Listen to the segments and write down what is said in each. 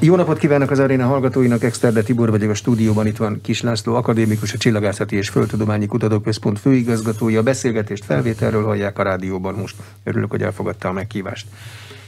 Jó napot kívánok az aréna hallgatóinak, Exterde Tibor vagyok a stúdióban, itt van Kis László, akadémikus, a Csillagászati és Földtudományi Kutatóközpont főigazgatója. A beszélgetést felvételről hallják a rádióban most. Örülök, hogy elfogadta a meghívást.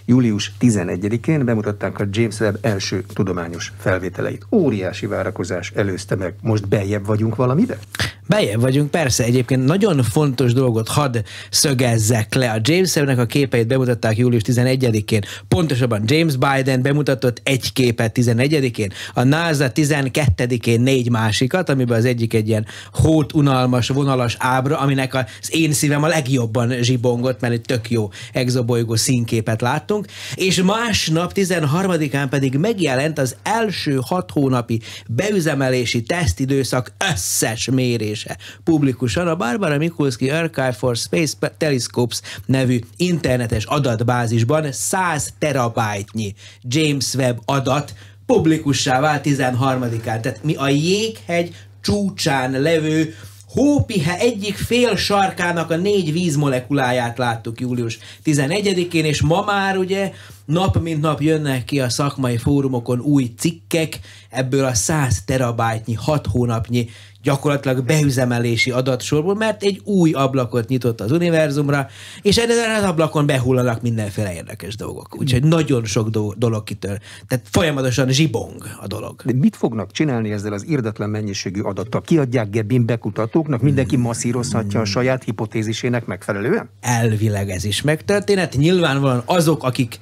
Július 11-én bemutatták a James Webb első tudományos felvételeit. Óriási várakozás előzte meg. Most bejebb vagyunk valamibe? Bejebb vagyunk, persze. Egyébként nagyon fontos dolgot hadd szögezzek le. A James Webb-nek a képeit bemutatták július 11-én. Pontosabban James Biden bemutatott egy képet 11-én, a NASA 12-én négy másikat, amiben az egyik egy ilyen hót unalmas, vonalas ábra, aminek az én szívem a legjobban zsibongott, mert egy tök jó exobolygó színképet láttunk vagyunk, és másnap 13-án pedig megjelent az első hat hónapi beüzemelési tesztidőszak összes mérése publikusan a Barbara Mikulski Archive for Space Telescopes nevű internetes adatbázisban 100 terabájtnyi James Webb adat publikussá vált 13-án. Tehát mi a jéghegy csúcsán levő hópihe egyik fél sarkának a négy vízmolekuláját láttuk július 11-én, és ma már ugye nap mint nap jönnek ki a szakmai fórumokon új cikkek, ebből a 100 terabájtnyi, 6 hónapnyi gyakorlatilag beüzemelési adatsorból, mert egy új ablakot nyitott az univerzumra, és ezen az ablakon behullanak mindenféle érdekes dolgok. Úgyhogy nagyon sok dolog kitör. Tehát folyamatosan zsibong a dolog. De mit fognak csinálni ezzel az irdatlan mennyiségű adattal? Kiadják Gebin bekutatóknak, mindenki hmm. masszírozhatja a saját hipotézisének megfelelően? Elvileg ez is megtörténet. Nyilvánvalóan azok, akik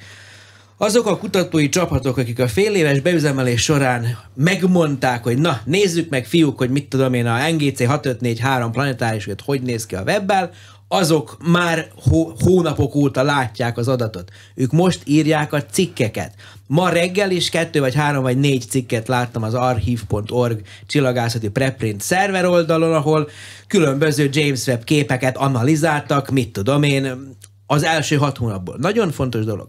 azok a kutatói csapatok, akik a fél éves beüzemelés során megmondták, hogy na, nézzük meg fiúk, hogy mit tudom én, a NGC 6543 planetáris, hogy hogy néz ki a webbel, azok már hó- hónapok óta látják az adatot. Ők most írják a cikkeket. Ma reggel is kettő vagy három vagy négy cikket láttam az archive.org csillagászati preprint szerver oldalon, ahol különböző James Webb képeket analizáltak, mit tudom én, az első hat hónapból. Nagyon fontos dolog.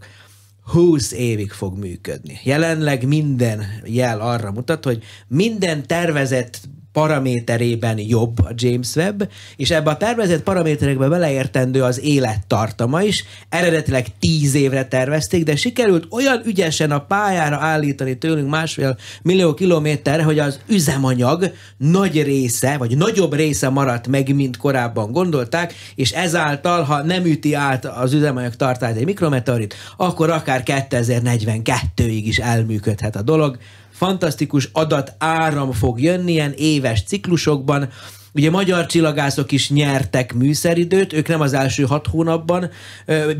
20 évig fog működni. Jelenleg minden jel arra mutat, hogy minden tervezett paraméterében jobb a James Webb, és ebbe a tervezett paraméterekbe beleértendő az élettartama is. Eredetileg 10 évre tervezték, de sikerült olyan ügyesen a pályára állítani tőlünk másfél millió kilométerre, hogy az üzemanyag nagy része, vagy nagyobb része maradt meg, mint korábban gondolták, és ezáltal, ha nem üti át az üzemanyag tartályt egy mikrometeorit, akkor akár 2042-ig is elműködhet a dolog fantasztikus adat áram fog jönni ilyen éves ciklusokban, Ugye magyar csillagászok is nyertek műszeridőt, ők nem az első hat hónapban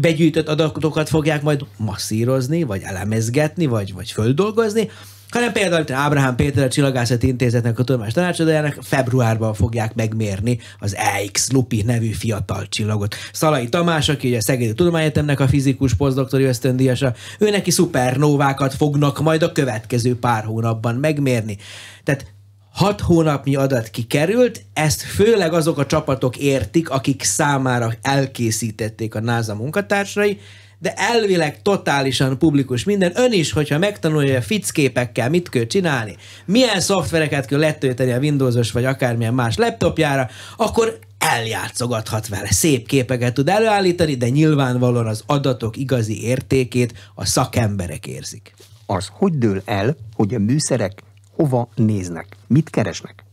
begyűjtött adatokat fogják majd masszírozni, vagy elemezgetni, vagy, vagy földolgozni, hanem például itt Ábrahám Péter a Csillagászati Intézetnek a tudományos tanácsadójának februárban fogják megmérni az EX Lupi nevű fiatal csillagot. Szalai Tamás, aki ugye a Szegedi Tudományetemnek a fizikus posztdoktori ösztöndíjasa, ő neki szupernóvákat fognak majd a következő pár hónapban megmérni. Tehát hat hónapnyi adat kikerült, ezt főleg azok a csapatok értik, akik számára elkészítették a NASA munkatársai, de elvileg totálisan publikus minden. Ön is, hogyha megtanulja a ficképekkel mit kell csinálni, milyen szoftvereket kell letölteni a Windowsos vagy akármilyen más laptopjára, akkor eljátszogathat vele, szép képeket tud előállítani, de nyilvánvalóan az adatok igazi értékét a szakemberek érzik. Az hogy dől el, hogy a műszerek hova néznek, mit keresnek?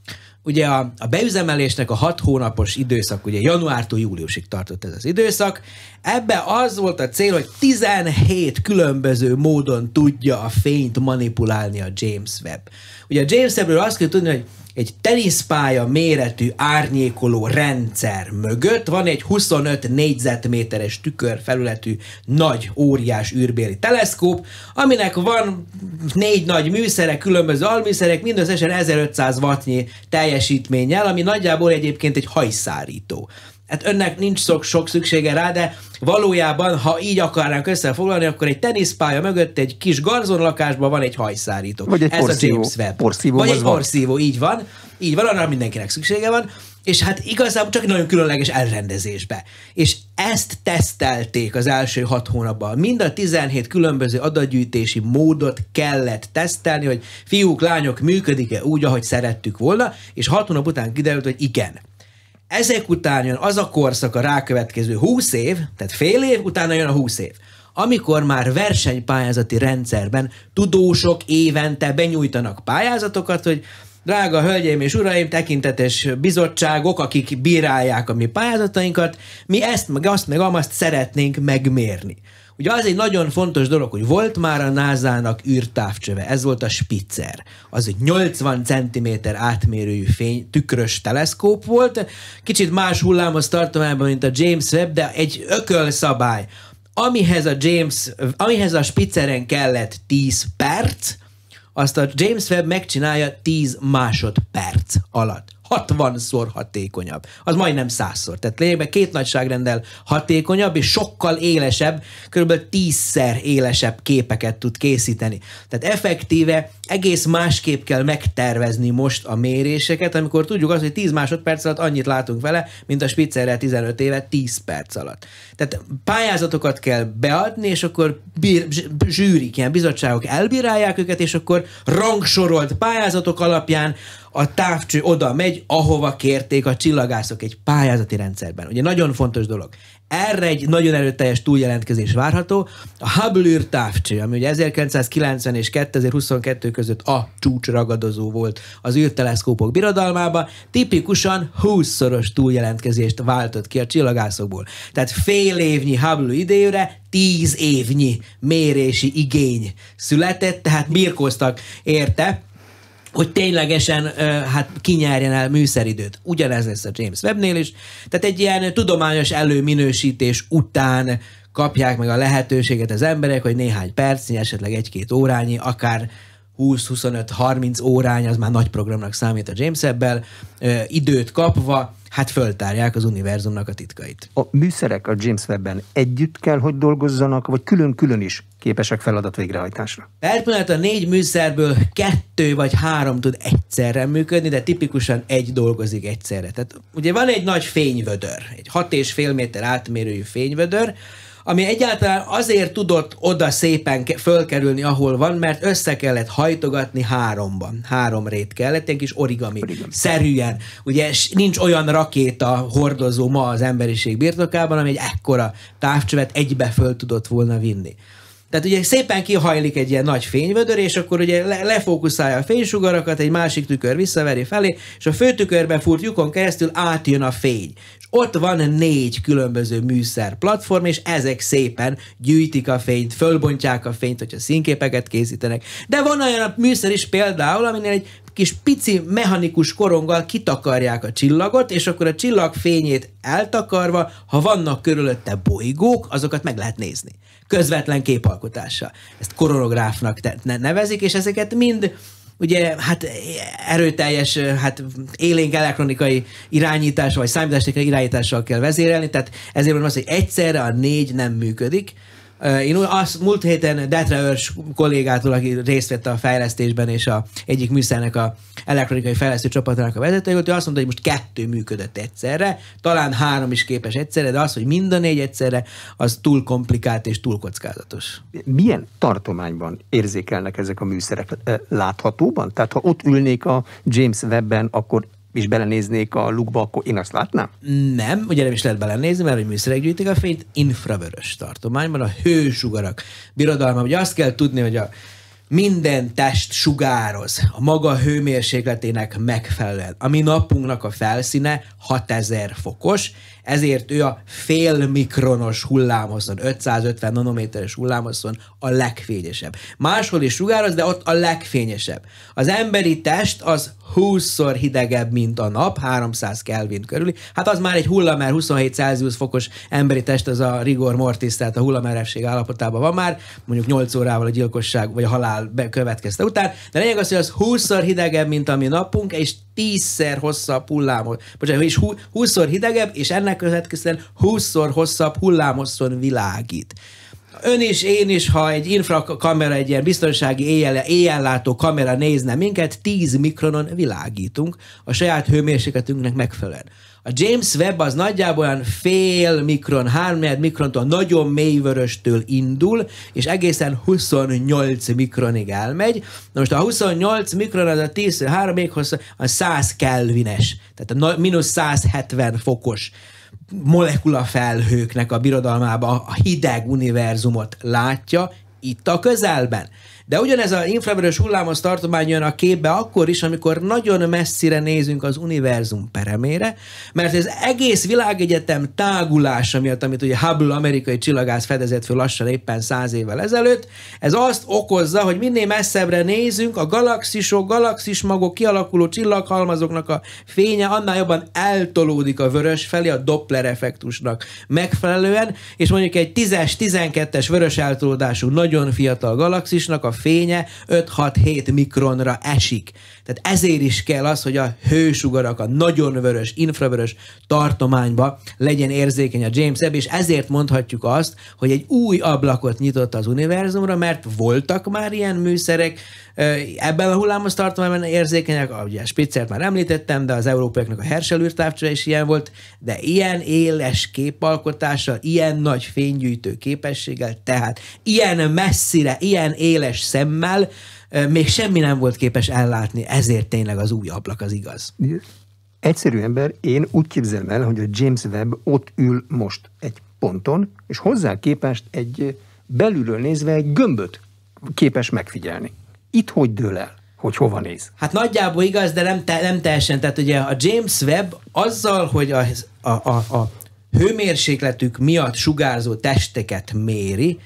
Ugye a, a beüzemelésnek a hat hónapos időszak, ugye januártól júliusig tartott ez az időszak, Ebbe az volt a cél, hogy 17 különböző módon tudja a fényt manipulálni a James Webb. Ugye a James Webbről azt kell tudni, hogy egy teniszpálya méretű árnyékoló rendszer mögött van egy 25 négyzetméteres felületű nagy, óriás űrbéli teleszkóp, aminek van négy nagy műszerek, különböző alműszerek, mindösszesen 1500 wattnyi teljesítménnyel, ami nagyjából egyébként egy hajszárító hát önnek nincs sok, sok szüksége rá, de valójában, ha így akarnánk összefoglalni, akkor egy teniszpálya mögött egy kis garzonlakásban van egy hajszárító. Vagy egy Ez porszívó. a James Webb. Porszívó Vagy egy porszívó, így van. Így van, arra mindenkinek szüksége van. És hát igazából csak nagyon különleges elrendezésbe. És ezt tesztelték az első hat hónapban. Mind a 17 különböző adatgyűjtési módot kellett tesztelni, hogy fiúk, lányok működik-e úgy, ahogy szerettük volna, és hat hónap után kiderült, hogy igen ezek után jön az a korszak a rákövetkező 20 év, tehát fél év, utána jön a 20 év amikor már versenypályázati rendszerben tudósok évente benyújtanak pályázatokat, hogy drága hölgyeim és uraim, tekintetes bizottságok, akik bírálják a mi pályázatainkat, mi ezt, meg azt, meg amazt szeretnénk megmérni. Ugye az egy nagyon fontos dolog, hogy volt már a NASA-nak űrtávcsöve, ez volt a Spitzer. Az egy 80 cm átmérőjű fény, tükrös teleszkóp volt, kicsit más hullámhoz tartományban, mint a James Webb, de egy ökölszabály. Amihez a James, amihez a Spitzeren kellett 10 perc, azt a James Webb megcsinálja 10 másodperc alatt. 60-szor hatékonyabb. Az majdnem 100-szor. Tehát lényegben két nagyságrendel hatékonyabb és sokkal élesebb, körülbelül 10-szer élesebb képeket tud készíteni. Tehát effektíve egész másképp kell megtervezni most a méréseket, amikor tudjuk azt, hogy 10 másodperc alatt annyit látunk vele, mint a Spitzerrel 15 éve 10 perc alatt. Tehát pályázatokat kell beadni, és akkor bír, zsűrik, ilyen bizottságok elbírálják őket, és akkor rangsorolt pályázatok alapján a távcső oda megy, ahova kérték a csillagászok egy pályázati rendszerben. Ugye nagyon fontos dolog. Erre egy nagyon erőteljes túljelentkezés várható. A Hubble űrtávcső, ami ugye 1990 és 2022 között a csúcs ragadozó volt az űrteleszkópok birodalmába, tipikusan 20-szoros túljelentkezést váltott ki a csillagászokból. Tehát fél évnyi Hubble idejére 10 évnyi mérési igény született, tehát birkóztak érte, hogy ténylegesen hát kinyerjen el műszeridőt. Ugyanez lesz a James Webbnél is. Tehát egy ilyen tudományos előminősítés után kapják meg a lehetőséget az emberek, hogy néhány percnyi, esetleg egy-két órányi, akár 20-25-30 órány, az már nagy programnak számít a James Ebbel, időt kapva, hát föltárják az univerzumnak a titkait. A műszerek a James Webben együtt kell, hogy dolgozzanak, vagy külön-külön is képesek feladat végrehajtásra? Elpillanat a négy műszerből kettő vagy három tud egyszerre működni, de tipikusan egy dolgozik egyszerre. Tehát ugye van egy nagy fényvödör, egy hat és fél méter átmérőjű fényvödör, ami egyáltalán azért tudott oda szépen fölkerülni, ahol van, mert össze kellett hajtogatni háromban. Három rét kellett, egy kis origami, origami. szerűen. Ugye nincs olyan rakéta hordozó ma az emberiség birtokában, ami egy ekkora távcsövet egybe föl tudott volna vinni. Tehát ugye szépen kihajlik egy ilyen nagy fényvödör, és akkor ugye le, lefókuszálja a fénysugarakat, egy másik tükör visszaveri felé, és a főtükörbe fúrt lyukon keresztül átjön a fény. És ott van négy különböző műszer platform, és ezek szépen gyűjtik a fényt, fölbontják a fényt, hogyha színképeket készítenek. De van olyan a műszer is például, aminél egy kis pici mechanikus koronggal kitakarják a csillagot, és akkor a csillag fényét eltakarva, ha vannak körülötte bolygók, azokat meg lehet nézni közvetlen képalkotása. Ezt koronográfnak nevezik, és ezeket mind ugye hát erőteljes, hát élénk elektronikai irányítás, vagy számítástechnikai irányítással kell vezérelni, tehát ezért mondom azt, hogy egyszerre a négy nem működik, én azt múlt héten Detre Örs kollégától, aki részt vett a fejlesztésben, és a egyik műszernek a elektronikai fejlesztő csapatának a vezetője, hogy azt mondta, hogy most kettő működött egyszerre, talán három is képes egyszerre, de az, hogy mind a négy egyszerre, az túl komplikált és túl kockázatos. Milyen tartományban érzékelnek ezek a műszerek? Láthatóban? Tehát ha ott ülnék a James Webben, akkor és belenéznék a lukba, akkor én azt látnám? Nem, ugye nem is lehet belenézni, mert hogy műszerek gyűjtik a fényt, infravörös tartományban a hősugarak birodalma. Ugye azt kell tudni, hogy a minden test sugároz a maga hőmérsékletének megfelelően. A mi napunknak a felszíne 6000 fokos, ezért ő a fél mikronos hullámhosszon, 550 nanométeres hullámhosszon a legfényesebb. Máshol is sugároz, de ott a legfényesebb. Az emberi test az 20-szor hidegebb, mint a nap, 300 Kelvin körüli. Hát az már egy hullamer, 27 Celsius fokos emberi test, az a rigor mortis, tehát a hullameresség állapotában van már, mondjuk 8 órával a gyilkosság vagy a halál következte után, de lényeg az, hogy az 20-szor hidegebb, mint a mi napunk, és 10-szer hosszabb hullámos, bocsánat, és 20-szor hidegebb, és ennek következtében 20-szor hosszabb hullámoszon világít ön is, én is, ha egy infrakamera, egy ilyen biztonsági éjjel, éjjellátó kamera nézne minket, 10 mikronon világítunk a saját hőmérsékletünknek megfelelően. A James Webb az nagyjából olyan fél mikron, hármelyed mikrontól nagyon vöröstől indul, és egészen 28 mikronig elmegy. Na most a 28 mikron az a 10 3 még hosszú, a 100 kelvines, tehát a mínusz 170 fokos molekula felhőknek a birodalmába a hideg univerzumot látja, itt a közelben. De ugyanez a infravörös hullámos tartomány jön a képbe akkor is, amikor nagyon messzire nézünk az univerzum peremére, mert az egész világegyetem tágulása miatt, amit ugye Hubble amerikai csillagász fedezett föl lassan éppen száz évvel ezelőtt, ez azt okozza, hogy minél messzebbre nézünk, a galaxisok, galaxis magok, kialakuló csillaghalmazoknak a fénye annál jobban eltolódik a vörös felé a Doppler effektusnak megfelelően, és mondjuk egy 10-12-es vörös eltolódású nagyon fiatal galaxisnak a fénye 5-6-7 mikronra esik. Tehát ezért is kell az, hogy a hősugarak a nagyon vörös, infravörös tartományba legyen érzékeny a James Webb, és ezért mondhatjuk azt, hogy egy új ablakot nyitott az univerzumra, mert voltak már ilyen műszerek, ebben a hullámos tartományban érzékenyek, ugye a Spitzert már említettem, de az európaiaknak a Herschel is ilyen volt, de ilyen éles képalkotással, ilyen nagy fénygyűjtő képességgel, tehát ilyen messzire, ilyen éles szemmel, még semmi nem volt képes ellátni, ezért tényleg az új ablak az igaz. Egyszerű ember, én úgy képzelem el, hogy a James Webb ott ül most egy ponton, és hozzá képest egy belülről nézve egy gömböt képes megfigyelni. Itt hogy dől el? hogy hova néz. Hát nagyjából igaz, de nem, te, nem teljesen. Tehát ugye a James Webb azzal, hogy a, a, a, a hőmérsékletük miatt sugárzó testeket méri,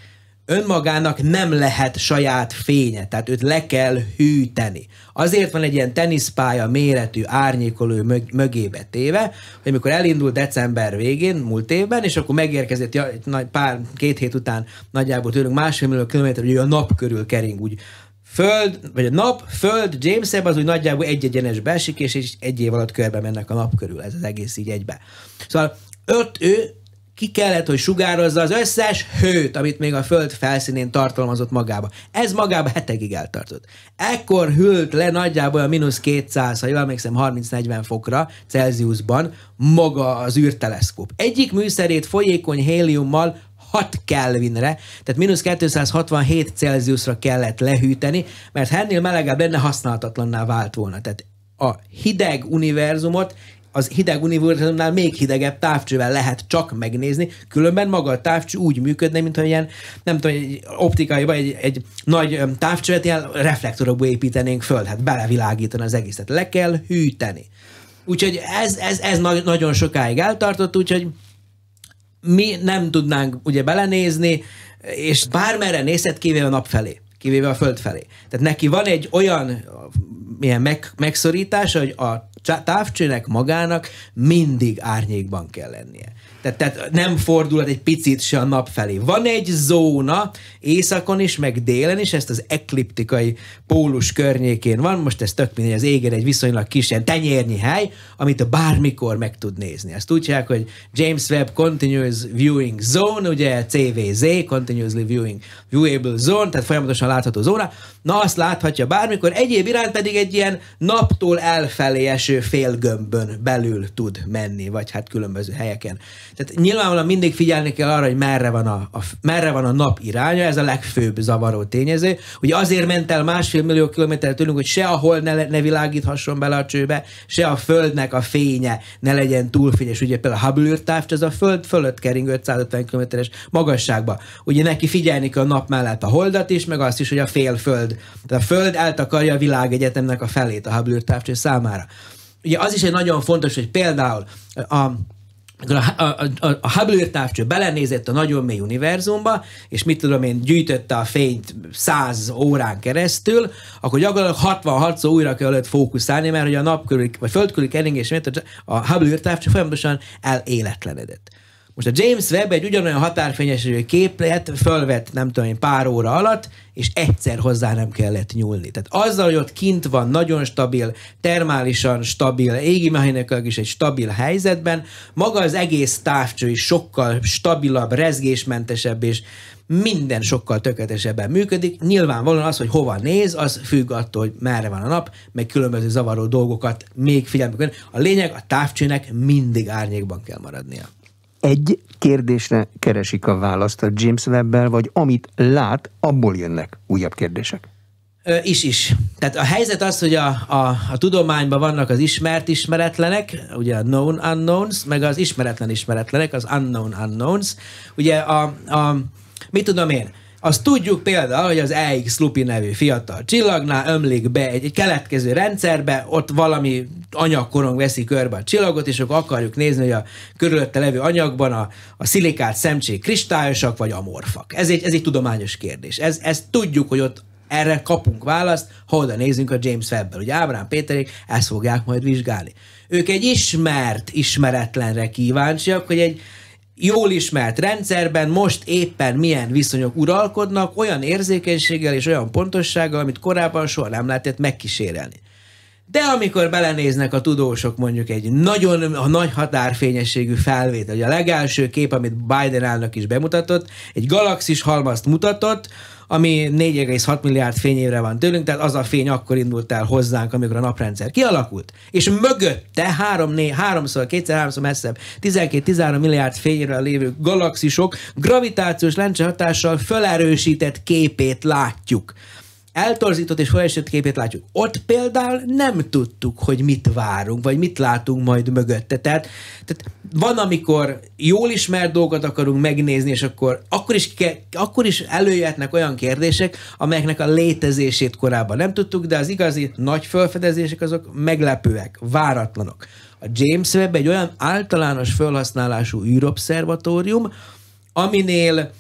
önmagának nem lehet saját fénye, tehát őt le kell hűteni. Azért van egy ilyen teniszpálya méretű árnyékolő mög- mögébe téve, hogy mikor elindul december végén, múlt évben, és akkor megérkezett ja, nagy, pár, két hét után nagyjából tőlünk másfél millió kilométer, hogy a nap körül kering, úgy Föld, vagy a nap, Föld, James Webb az úgy nagyjából egy egyenes esik, és egy év alatt körbe mennek a nap körül, ez az egész így egybe. Szóval öt, ő ki kellett, hogy sugározza az összes hőt, amit még a föld felszínén tartalmazott magába. Ez magába hetekig eltartott. Ekkor hűlt le nagyjából a mínusz 200, ha jól emlékszem, 30-40 fokra Celsiusban maga az űrteleszkóp. Egyik műszerét folyékony héliummal 6 Kelvinre, tehát mínusz 267 Celsiusra kellett lehűteni, mert ennél melegebb lenne használhatatlanná vált volna. Tehát a hideg univerzumot az hideg univerzumnál még hidegebb távcsővel lehet csak megnézni, különben maga a távcső úgy működne, mint hogy ilyen, nem tudom, egy vagy egy, egy nagy távcsövet ilyen reflektorokból építenénk föl, hát belevilágítani az egészet. Le kell hűteni. Úgyhogy ez, ez, ez na- nagyon sokáig eltartott, úgyhogy mi nem tudnánk ugye belenézni, és bármerre nézhet, kivéve a nap felé, kivéve a föld felé. Tehát neki van egy olyan milyen meg, megszorítása, hogy a távcsőnek magának mindig árnyékban kell lennie. Tehát, tehát nem fordulhat egy picit se a nap felé. Van egy zóna északon is, meg délen is, ezt az ekliptikai pólus környékén van, most ez tök mindegy, az égen egy viszonylag kis ilyen tenyérnyi hely, amit bármikor meg tud nézni. Ezt tudják, hogy James Webb Continuous Viewing Zone, ugye CVZ, Continuously Viewing Viewable Zone, tehát folyamatosan látható zóna, Na, azt láthatja bármikor, egyéb iránt pedig egy ilyen naptól elfelé eső félgömbön belül tud menni, vagy hát különböző helyeken. Tehát nyilvánvalóan mindig figyelni kell arra, hogy merre van a, a, merre van a nap iránya, ez a legfőbb zavaró tényező. Ugye azért ment el másfél millió kilométer tőlünk, hogy se a hol ne, ne világíthasson bele a csőbe, se a földnek a fénye ne legyen túlfényes. Ugye például a Hubble űrtávcs, ez a föld fölött kering 550 km-es magasságba. Ugye neki figyelni kell a nap mellett a holdat is, meg azt is, hogy a fél föld tehát a Föld eltakarja a világegyetemnek a felét a Hubble távcső számára. Ugye az is egy nagyon fontos, hogy például a a, a, a, a Hubble távcső belenézett a nagyon mély univerzumba, és mit tudom én, gyűjtötte a fényt száz órán keresztül, akkor gyakorlatilag 66 szó újra kellett fókuszálni, mert hogy a nap körül, vagy föld körül keringés miatt a Hubble távcső folyamatosan eléletlenedett. Most a James Webb egy ugyanolyan határfényesülő képlet fölvett, nem tudom én, pár óra alatt, és egyszer hozzá nem kellett nyúlni. Tehát azzal, hogy ott kint van, nagyon stabil, termálisan stabil, égi mechanikailag is egy stabil helyzetben, maga az egész távcső is sokkal stabilabb, rezgésmentesebb, és minden sokkal tökéletesebben működik. Nyilvánvalóan az, hogy hova néz, az függ attól, hogy merre van a nap, meg különböző zavaró dolgokat még figyelmük. A lényeg a távcsőnek mindig árnyékban kell maradnia egy kérdésre keresik a választ a James webb vagy amit lát, abból jönnek újabb kérdések? Is is. Tehát a helyzet az, hogy a, a, a tudományban vannak az ismert ismeretlenek, ugye a known unknowns, meg az ismeretlen ismeretlenek, az unknown unknowns. Ugye a, a mit tudom én, azt tudjuk például, hogy az EX Lupi nevű fiatal csillagnál ömlik be egy, egy keletkező rendszerbe, ott valami anyagkorong veszi körbe a csillagot, és akkor akarjuk nézni, hogy a körülötte levő anyagban a, a szilikát szemcsék kristályosak vagy amorfak. Ez egy, ez egy tudományos kérdés. Ez, ezt tudjuk, hogy ott erre kapunk választ, ha oda nézzünk a James webb el Ugye Ábrán Péterék ezt fogják majd vizsgálni. Ők egy ismert ismeretlenre kíváncsiak, hogy egy jól ismert rendszerben most éppen milyen viszonyok uralkodnak, olyan érzékenységgel és olyan pontossággal, amit korábban soha nem lehetett megkísérelni. De amikor belenéznek a tudósok mondjuk egy nagyon a nagy határfényességű felvétel, hogy a legelső kép, amit Biden állnak is bemutatott, egy galaxis halmazt mutatott, ami 4,6 milliárd fényévre van tőlünk, tehát az a fény akkor indult el hozzánk, amikor a naprendszer kialakult, és mögötte 3, 4, 3-szor, 2 3 messzebb, 12-13 milliárd fényévre lévő galaxisok gravitációs lencse hatással felerősített képét látjuk eltorzított és felesett képét látjuk. Ott például nem tudtuk, hogy mit várunk, vagy mit látunk majd mögötte. Tehát, tehát van, amikor jól ismert dolgot akarunk megnézni, és akkor, akkor, is ke, akkor is előjöhetnek olyan kérdések, amelyeknek a létezését korábban nem tudtuk, de az igazi nagy felfedezések azok meglepőek, váratlanok. A James Webb egy olyan általános felhasználású űrobszervatórium, aminél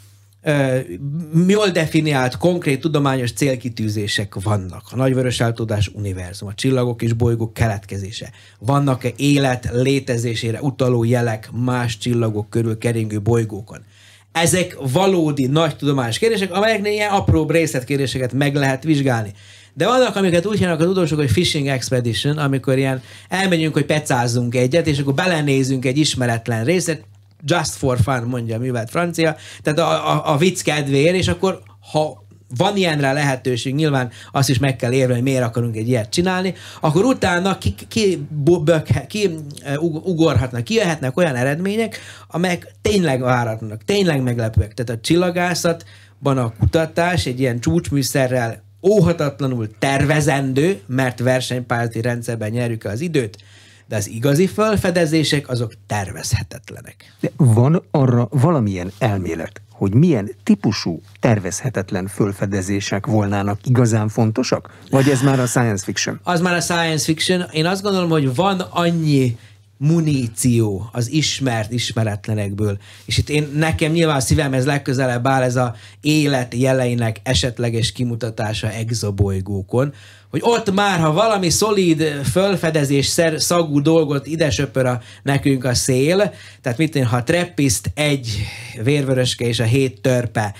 jól definiált, konkrét tudományos célkitűzések vannak. A nagyvörös eltudás univerzum, a csillagok és bolygók keletkezése. Vannak-e élet létezésére utaló jelek más csillagok körül keringő bolygókon? Ezek valódi nagy tudományos kérdések, amelyeknél ilyen apróbb részletkérdéseket meg lehet vizsgálni. De vannak, amiket úgy hívnak az tudósok, hogy fishing expedition, amikor ilyen elmegyünk, hogy pecázzunk egyet, és akkor belenézünk egy ismeretlen részlet, just for fun, mondja mivel francia, tehát a, a, a vicc kedvéért, és akkor ha van ilyenre lehetőség, nyilván azt is meg kell érvelni, hogy miért akarunk egy ilyet csinálni, akkor utána ki, ki, bökhe, ki e, ugorhatnak, kijöhetnek olyan eredmények, amelyek tényleg váratlanak, tényleg meglepőek. Tehát a csillagászatban a kutatás egy ilyen csúcsműszerrel óhatatlanul tervezendő, mert versenypályázati rendszerben nyerjük az időt, de az igazi felfedezések azok tervezhetetlenek. De van arra valamilyen elmélet, hogy milyen típusú tervezhetetlen fölfedezések volnának igazán fontosak? Vagy ez már a science fiction? Az már a science fiction. Én azt gondolom, hogy van annyi muníció az ismert ismeretlenekből. És itt én, nekem nyilván a szívemhez legközelebb áll ez a élet jeleinek esetleges kimutatása exobolygókon, hogy ott már, ha valami szolíd fölfedezés szagú dolgot ide söpör a, nekünk a szél, tehát mit én, ha treppiszt egy vérvöröske és a hét törpe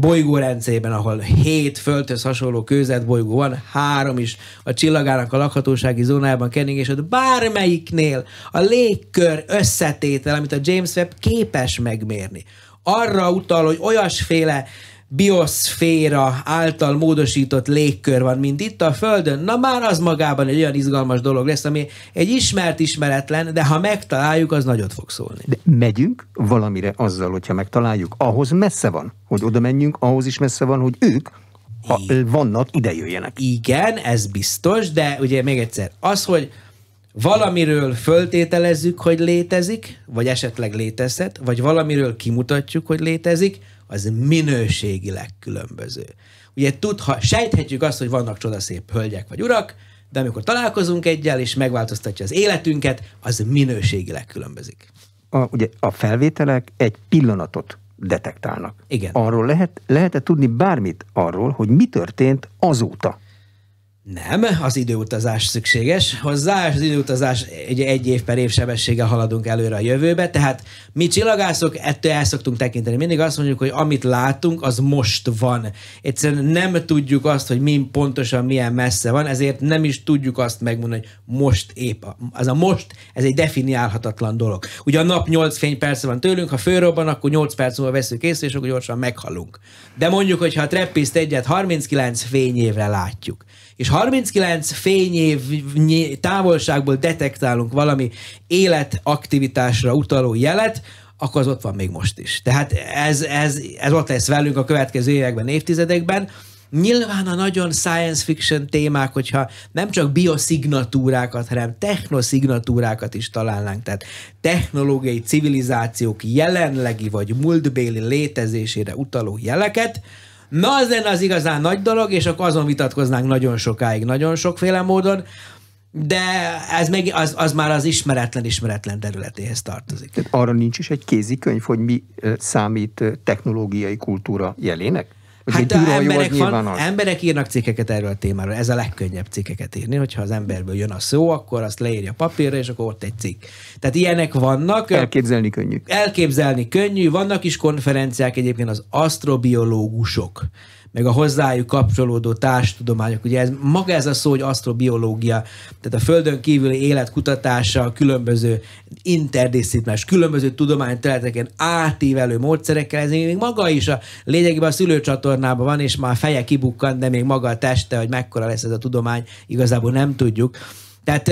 bolygórendszerében, ahol hét földhöz hasonló kőzet bolygó van, három is a csillagának a lakhatósági zónájában kering, és ott bármelyiknél a légkör összetétel, amit a James Webb képes megmérni, arra utal, hogy olyasféle bioszféra által módosított légkör van, mint itt a Földön, na már az magában egy olyan izgalmas dolog lesz, ami egy ismert ismeretlen, de ha megtaláljuk, az nagyot fog szólni. De megyünk valamire azzal, hogyha megtaláljuk, ahhoz messze van, hogy oda menjünk, ahhoz is messze van, hogy ők ha vannak, ide jöjjenek. Igen, ez biztos, de ugye még egyszer, az, hogy valamiről föltételezzük, hogy létezik, vagy esetleg létezhet, vagy valamiről kimutatjuk, hogy létezik, az minőségileg különböző. Ugye tudha, sejthetjük azt, hogy vannak csodaszép hölgyek vagy urak, de amikor találkozunk egyel, és megváltoztatja az életünket, az minőségileg különbözik. A, ugye a felvételek egy pillanatot detektálnak. Igen. Arról lehet, lehet-e tudni bármit arról, hogy mi történt azóta? Nem, az időutazás szükséges hozzá, és az időutazás egy, egy év per év sebessége haladunk előre a jövőbe, tehát mi csillagászok ettől el szoktunk tekinteni. Mindig azt mondjuk, hogy amit látunk, az most van. Egyszerűen nem tudjuk azt, hogy mi pontosan milyen messze van, ezért nem is tudjuk azt megmondani, hogy most épp. A, az a most, ez egy definiálhatatlan dolog. Ugye a nap 8 fényperce van tőlünk, ha fölrobban, akkor 8 perc múlva veszünk észre, és akkor gyorsan meghalunk. De mondjuk, hogy ha a trappiszt egyet 39 fényévre látjuk és 39 fényév távolságból detektálunk valami életaktivitásra utaló jelet, akkor az ott van még most is. Tehát ez, ez, ez ott lesz velünk a következő években, évtizedekben. Nyilván a nagyon science fiction témák, hogyha nem csak bioszignatúrákat, hanem technoszignatúrákat is találnánk, tehát technológiai civilizációk jelenlegi vagy múltbéli létezésére utaló jeleket, Na, az lenne az igazán nagy dolog, és akkor azon vitatkoznánk nagyon sokáig, nagyon sokféle módon, de ez meg, az, az már az ismeretlen-ismeretlen területéhez tartozik. Tehát arra nincs is egy kézikönyv, hogy mi számít technológiai kultúra jelének? Hát a emberek, jó, van, az. emberek írnak cikkeket erről a témáról. Ez a legkönnyebb cikkeket írni, hogyha az emberből jön a szó, akkor azt leírja papírra, és akkor ott egy cikk. Tehát ilyenek vannak. Elképzelni könnyű. Elképzelni könnyű. Vannak is konferenciák egyébként az astrobiológusok meg a hozzájuk kapcsolódó társtudományok. Ugye ez, maga ez a szó, hogy asztrobiológia, tehát a Földön kívüli élet kutatása különböző interdisziplinás, különböző tudományterületeken átívelő módszerekkel, ez még maga is a lényegében a szülőcsatornában van, és már a feje kibukkan, de még maga a teste, hogy mekkora lesz ez a tudomány, igazából nem tudjuk. Tehát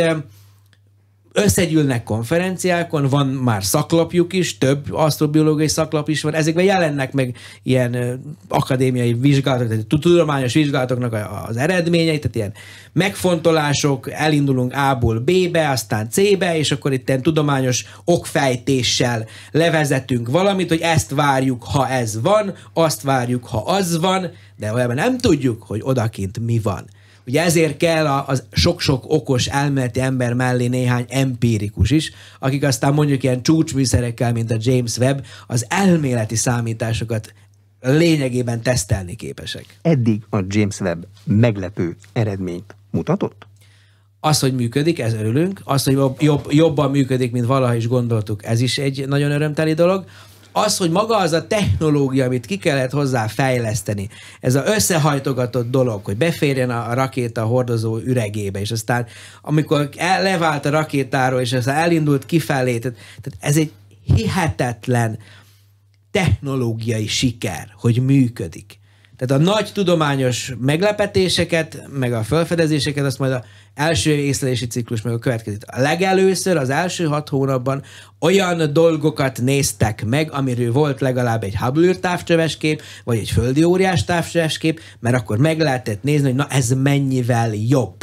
összegyűlnek konferenciákon, van már szaklapjuk is, több asztrobiológiai szaklap is van, ezekben jelennek meg ilyen akadémiai vizsgálatok, tehát tudományos vizsgálatoknak az eredményei, tehát ilyen megfontolások, elindulunk A-ból B-be, aztán C-be, és akkor itt ilyen tudományos okfejtéssel levezetünk valamit, hogy ezt várjuk, ha ez van, azt várjuk, ha az van, de olyan nem tudjuk, hogy odakint mi van. Ugye ezért kell a sok-sok okos elméleti ember mellé néhány empirikus is, akik aztán mondjuk ilyen csúcsműszerekkel, mint a James Webb, az elméleti számításokat lényegében tesztelni képesek. Eddig a James Webb meglepő eredményt mutatott? Az, hogy működik, ez örülünk. Az, hogy jobb, jobban működik, mint valaha is gondoltuk, ez is egy nagyon örömteli dolog az, hogy maga az a technológia, amit ki kellett hozzá fejleszteni, ez az összehajtogatott dolog, hogy beférjen a rakéta hordozó üregébe, és aztán amikor el, levált a rakétáról, és aztán elindult kifelé, tehát, tehát ez egy hihetetlen technológiai siker, hogy működik. Tehát a nagy tudományos meglepetéseket, meg a felfedezéseket, azt majd a első észlelési ciklus, meg a következő. A legelőször az első hat hónapban olyan dolgokat néztek meg, amiről volt legalább egy Hubble távcsöves kép, vagy egy földi óriás távcsöves kép, mert akkor meg lehetett nézni, hogy na ez mennyivel jobb.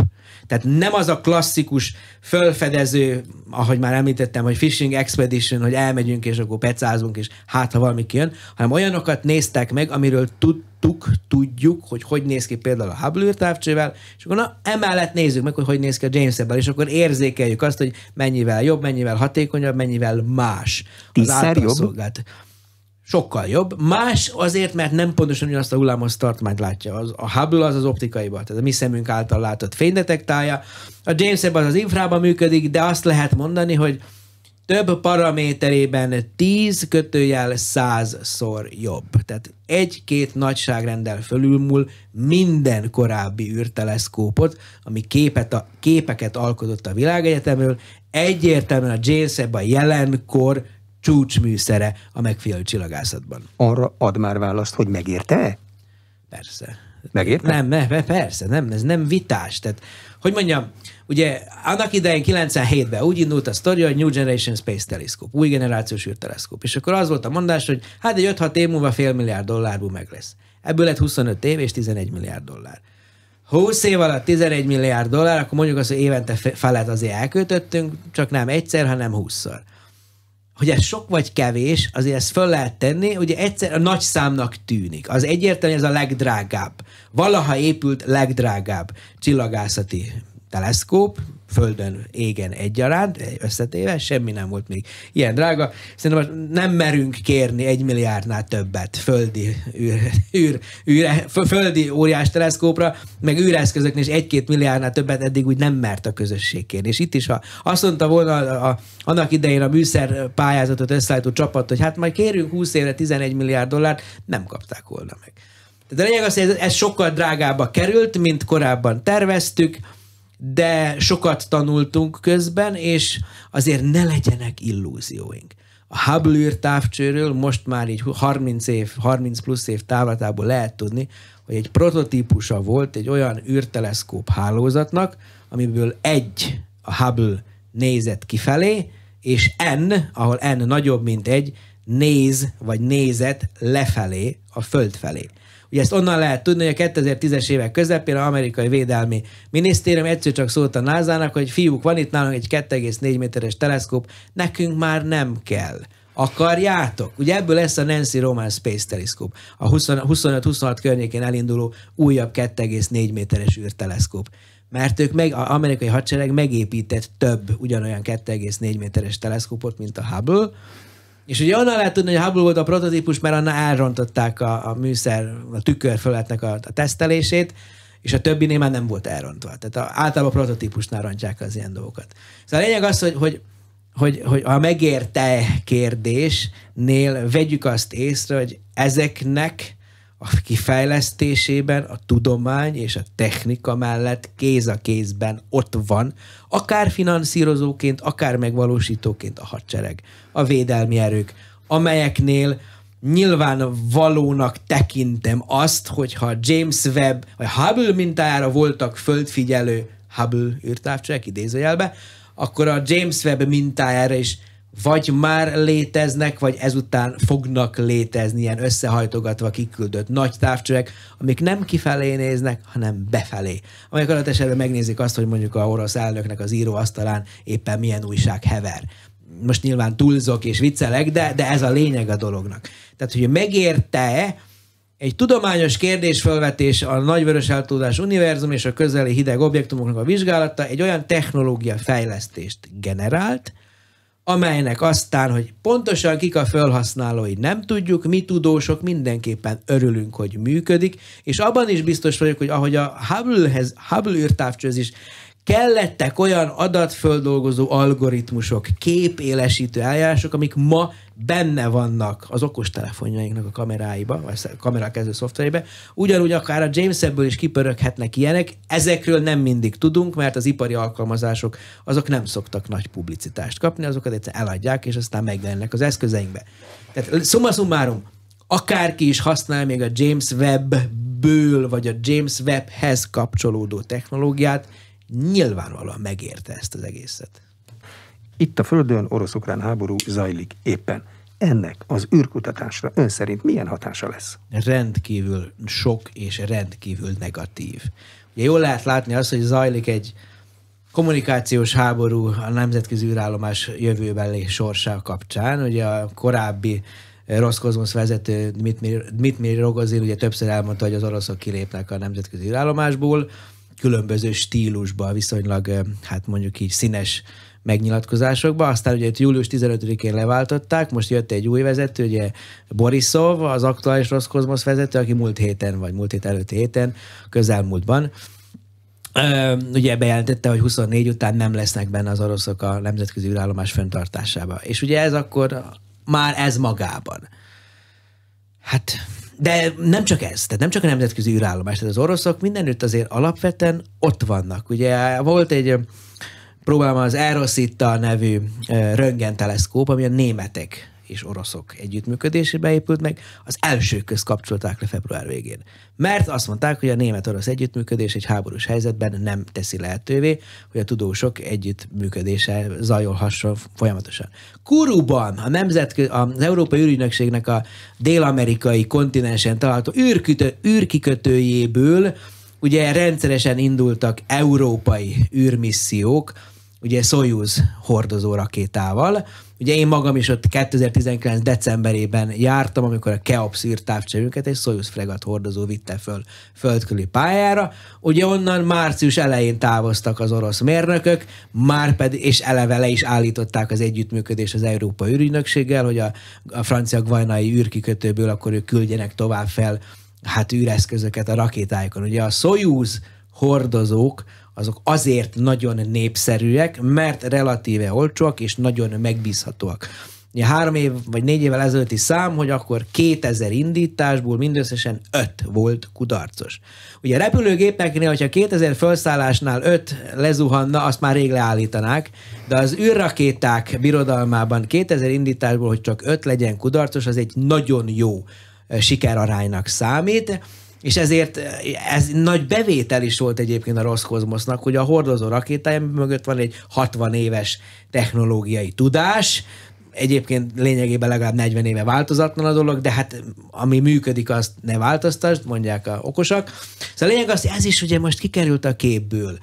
Tehát nem az a klasszikus fölfedező, ahogy már említettem, hogy fishing expedition, hogy elmegyünk és akkor pecázunk, és hát ha valami kijön, hanem olyanokat néztek meg, amiről tudtuk, tudjuk, hogy hogy néz ki például a Hubble távcsővel, és akkor na, emellett nézzük meg, hogy hogy néz ki a James Ebbel, és akkor érzékeljük azt, hogy mennyivel jobb, mennyivel hatékonyabb, mennyivel más. Tízszer jobb? Sokkal jobb. Más azért, mert nem pontosan ugyanazt a hullámhoz tartományt látja. Az, a Hubble az az optikaiban, tehát a mi szemünk által látott fénydetektálja. A James Webb az az infrában működik, de azt lehet mondani, hogy több paraméterében 10 kötőjel 100-szor jobb. Tehát egy-két nagyságrendel fölülmúl minden korábbi űrteleszkópot, ami képet a, képeket alkotott a világegyetemről. Egyértelműen a James Webb a jelenkor csúcsműszere a megfigyelő csillagászatban. Arra ad már választ, hogy megérte Persze. Megérte? Nem, ne, persze, nem, ez nem vitás. Tehát, hogy mondjam, ugye annak idején 97-ben úgy indult a sztori, hogy New Generation Space Telescope, új generációs űrteleszkóp, és akkor az volt a mondás, hogy hát egy 5-6 év múlva fél milliárd dollárból meg lesz. Ebből lett 25 év és 11 milliárd dollár. 20 év alatt 11 milliárd dollár, akkor mondjuk azt, hogy évente felett azért elköltöttünk, csak nem egyszer, hanem 20-szor hogy ez sok vagy kevés, azért ezt föl lehet tenni, ugye egyszer a nagy számnak tűnik. Az egyértelmű ez a legdrágább. Valaha épült legdrágább csillagászati teleszkóp, földön, égen egyaránt, összetéve, semmi nem volt még ilyen drága. Szerintem nem merünk kérni egy milliárdnál többet földi, űr, űr, űr, földi óriás teleszkópra, meg űreszközöknél is egy-két milliárdnál többet eddig úgy nem mert a közösség kérni. És itt is, ha azt mondta volna a, a, annak idején a műszer pályázatot összeállító csapat, hogy hát majd kérünk 20 évre 11 milliárd dollárt, nem kapták volna meg. Tehát a lényeg az, hogy ez, ez sokkal drágába került, mint korábban terveztük, de sokat tanultunk közben, és azért ne legyenek illúzióink. A Hubble űrtávcsőről most már így 30 év, 30 plusz év távlatából lehet tudni, hogy egy prototípusa volt egy olyan űrteleszkóp hálózatnak, amiből egy a Hubble nézett kifelé, és N, ahol N nagyobb, mint egy, néz vagy nézett lefelé, a föld felé. Ugye ezt onnan lehet tudni, hogy a 2010-es évek közepén az amerikai védelmi minisztérium egyszer csak szólt a názának, hogy fiúk, van itt nálunk egy 2,4 méteres teleszkóp, nekünk már nem kell akarjátok? Ugye ebből lesz a Nancy Roman Space Telescope, a 25-26 környékén elinduló újabb 2,4 méteres űrteleszkóp. Mert ők meg, az amerikai hadsereg megépített több ugyanolyan 2,4 méteres teleszkópot, mint a Hubble, és ugye onnan lehet tudni, hogy a Hubble volt a prototípus, mert annál elrontották a, a műszer, a tükör fölöttnek a, a tesztelését, és a többi már nem volt elrontva. Tehát a, általában a prototípusnál rontják az ilyen dolgokat. Szóval a lényeg az, hogy, hogy, hogy, hogy a megérte kérdésnél vegyük azt észre, hogy ezeknek a kifejlesztésében a tudomány és a technika mellett kéz a kézben ott van, akár finanszírozóként, akár megvalósítóként a hadsereg, a védelmi erők, amelyeknél nyilván valónak tekintem azt, hogyha James Webb, vagy Hubble mintájára voltak földfigyelő Hubble űrtávcsolják idézőjelbe, akkor a James Webb mintájára is vagy már léteznek, vagy ezután fognak létezni ilyen összehajtogatva kiküldött nagy távcsövek, amik nem kifelé néznek, hanem befelé. Amelyek alatt esetben megnézik azt, hogy mondjuk a orosz elnöknek az íróasztalán éppen milyen újság hever. Most nyilván túlzok és viccelek, de, de ez a lényeg a dolognak. Tehát, hogy megérte-e, egy tudományos kérdésfelvetés a nagyvörös eltudás univerzum és a közeli hideg objektumoknak a vizsgálata egy olyan technológia fejlesztést generált, amelynek aztán, hogy pontosan kik a felhasználói nem tudjuk, mi tudósok mindenképpen örülünk, hogy működik, és abban is biztos vagyok, hogy ahogy a Hubble-hez, Hubble űrtávcsőz is kellettek olyan adatföldolgozó algoritmusok, képélesítő eljárások, amik ma benne vannak az okostelefonjainknak a kameráiba, vagy a kamerakező szoftverébe. Ugyanúgy akár a James ebből is kipöröghetnek ilyenek, ezekről nem mindig tudunk, mert az ipari alkalmazások azok nem szoktak nagy publicitást kapni, azokat egyszer eladják, és aztán megjelennek az eszközeinkbe. Tehát szumma summarum, akárki is használ még a James Webb-ből, vagy a James Webb-hez kapcsolódó technológiát, nyilvánvalóan megérte ezt az egészet. Itt a Földön orosz-ukrán háború zajlik éppen. Ennek az űrkutatásra ön szerint milyen hatása lesz? Rendkívül sok és rendkívül negatív. Ugye jól lehet látni azt, hogy zajlik egy kommunikációs háború a nemzetközi űrállomás jövőbeli sorsa kapcsán. Ugye a korábbi Roszkozmosz vezető Dmitri Rogozin ugye többször elmondta, hogy az oroszok kilépnek a nemzetközi űrállomásból, különböző stílusban, viszonylag, hát mondjuk így színes megnyilatkozásokba, aztán ugye július 15-én leváltották, most jött egy új vezető, ugye Borisov, az aktuális Roszkozmosz vezető, aki múlt héten, vagy múlt hét előtti héten, közelmúltban, ugye bejelentette, hogy 24 után nem lesznek benne az oroszok a nemzetközi űrállomás fenntartásába. És ugye ez akkor már ez magában. Hát, de nem csak ez, tehát nem csak a nemzetközi űrállomás, tehát az oroszok mindenütt azért alapvetően ott vannak. Ugye volt egy próbálom az Erosita nevű röntgenteleszkóp, ami a németek és oroszok együttműködésébe épült meg, az első köz kapcsolták le február végén. Mert azt mondták, hogy a német-orosz együttműködés egy háborús helyzetben nem teszi lehetővé, hogy a tudósok együttműködése zajolhasson folyamatosan. Kuruban a nemzetkö- az Európai Ürügynökségnek a dél-amerikai kontinensen található űrkütő, űrkikötőjéből ugye rendszeresen indultak európai űrmissziók, ugye Soyuz hordozó rakétával. Ugye én magam is ott 2019. decemberében jártam, amikor a Keops űrtávcserünket egy Soyuz fregat hordozó vitte föl földköli pályára. Ugye onnan március elején távoztak az orosz mérnökök, már pedig, és eleve le is állították az együttműködés az Európa űrügynökséggel, hogy a, a francia gvajnai űrkikötőből akkor ők küldjenek tovább fel hát űreszközöket a rakétáikon. Ugye a Soyuz hordozók azok azért nagyon népszerűek, mert relatíve olcsóak és nagyon megbízhatóak. Ugye három év vagy négy évvel ezelőtti szám, hogy akkor 2000 indításból mindösszesen 5 volt kudarcos. Ugye a repülőgépeknél, hogyha 2000 felszállásnál 5 lezuhanna, azt már rég leállítanák, de az űrrakéták birodalmában 2000 indításból, hogy csak 5 legyen kudarcos, az egy nagyon jó eh, sikeraránynak számít. És ezért eh, ez nagy bevétel is volt egyébként a Roszkozmosznak, hogy a hordozó rakétája mögött van egy 60 éves technológiai tudás, egyébként lényegében legalább 40 éve változatlan a dolog, de hát mm, ami működik, azt ne változtasd, mondják a okosak. Szóval a lényeg az, hogy ez is ugye most kikerült a képből.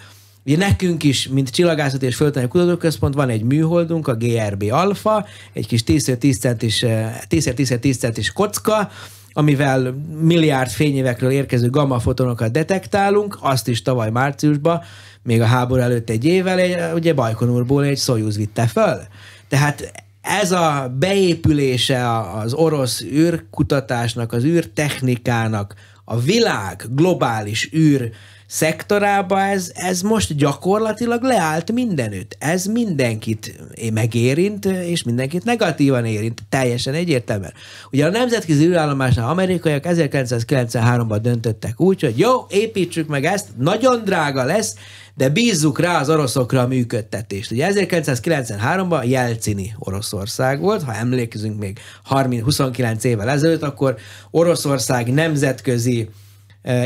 Ugye nekünk is, mint Csillagászat és Földtani Kutatóközpont van egy műholdunk, a GRB Alpha, egy kis 10-10 centis, 10 eh, centis kocka, amivel milliárd fényévekről érkező gammafotonokat detektálunk, azt is tavaly márciusban, még a háború előtt egy évvel, egy, ugye Bajkonurból egy Soyuz vitte föl. Tehát ez a beépülése az orosz űrkutatásnak, az űrtechnikának, a világ globális űr szektorába ez, ez most gyakorlatilag leállt mindenütt. Ez mindenkit megérint, és mindenkit negatívan érint, teljesen egyértelműen. Ugye a nemzetközi űrállomásnál amerikaiak 1993-ban döntöttek úgy, hogy jó, építsük meg ezt, nagyon drága lesz, de bízzuk rá az oroszokra a működtetést. Ugye 1993-ban Jelcini Oroszország volt, ha emlékezünk még 30, 29 évvel ezelőtt, akkor Oroszország nemzetközi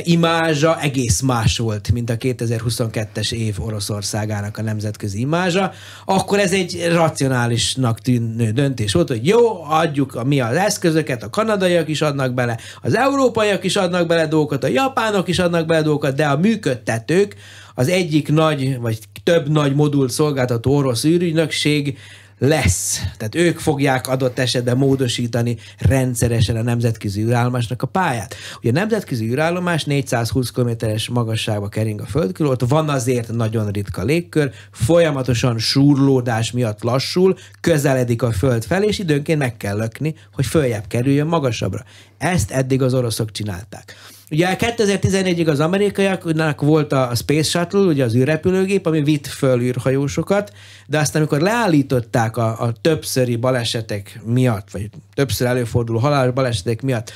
imázsa egész más volt, mint a 2022-es év Oroszországának a nemzetközi imázsa, akkor ez egy racionálisnak tűnő döntés volt, hogy jó, adjuk a, mi az eszközöket, a kanadaiak is adnak bele, az európaiak is adnak bele dolgokat, a japánok is adnak bele dolgokat, de a működtetők, az egyik nagy, vagy több nagy modul szolgáltató orosz űrügynökség lesz. Tehát ők fogják adott esetben módosítani rendszeresen a nemzetközi űrállomásnak a pályát. Ugye a nemzetközi űrállomás 420 km-es magasságba kering a föld ott van azért nagyon ritka légkör, folyamatosan súrlódás miatt lassul, közeledik a föld fel, és időnként meg kell lökni, hogy följebb kerüljön magasabbra. Ezt eddig az oroszok csinálták. Ugye 2014-ig az amerikaiaknak volt a Space Shuttle, ugye az űrrepülőgép, ami vitt föl űrhajósokat, de aztán amikor leállították a, a többszöri balesetek miatt, vagy többször előforduló halálos balesetek miatt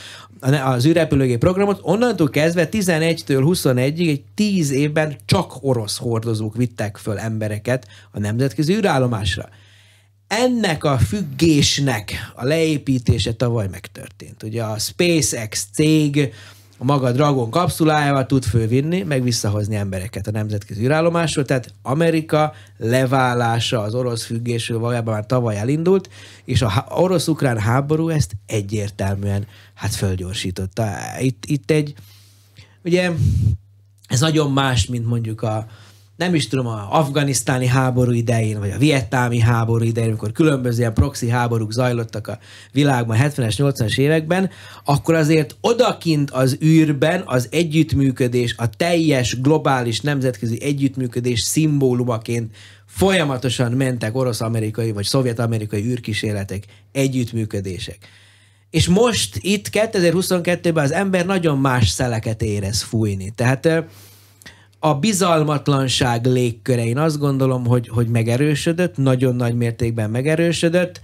az űrrepülőgép programot, onnantól kezdve 11-től 21-ig egy 10 évben csak orosz hordozók vittek föl embereket a nemzetközi űrállomásra ennek a függésnek a leépítése tavaly megtörtént. Ugye a SpaceX cég a maga Dragon kapszulájával tud fölvinni, meg visszahozni embereket a nemzetközi űrállomásról. Tehát Amerika leválása az orosz függésről valójában már tavaly elindult, és a orosz-ukrán háború ezt egyértelműen hát fölgyorsította. Itt, itt egy, ugye ez nagyon más, mint mondjuk a, nem is tudom, a afganisztáni háború idején, vagy a vietnámi háború idején, amikor különböző ilyen proxy háborúk zajlottak a világban 70-es, 80-es években, akkor azért odakint az űrben az együttműködés, a teljes globális nemzetközi együttműködés szimbólumaként folyamatosan mentek orosz-amerikai vagy szovjet-amerikai űrkísérletek, együttműködések. És most itt 2022-ben az ember nagyon más szeleket érez fújni. Tehát a bizalmatlanság légköre, én azt gondolom, hogy, hogy megerősödött, nagyon nagy mértékben megerősödött,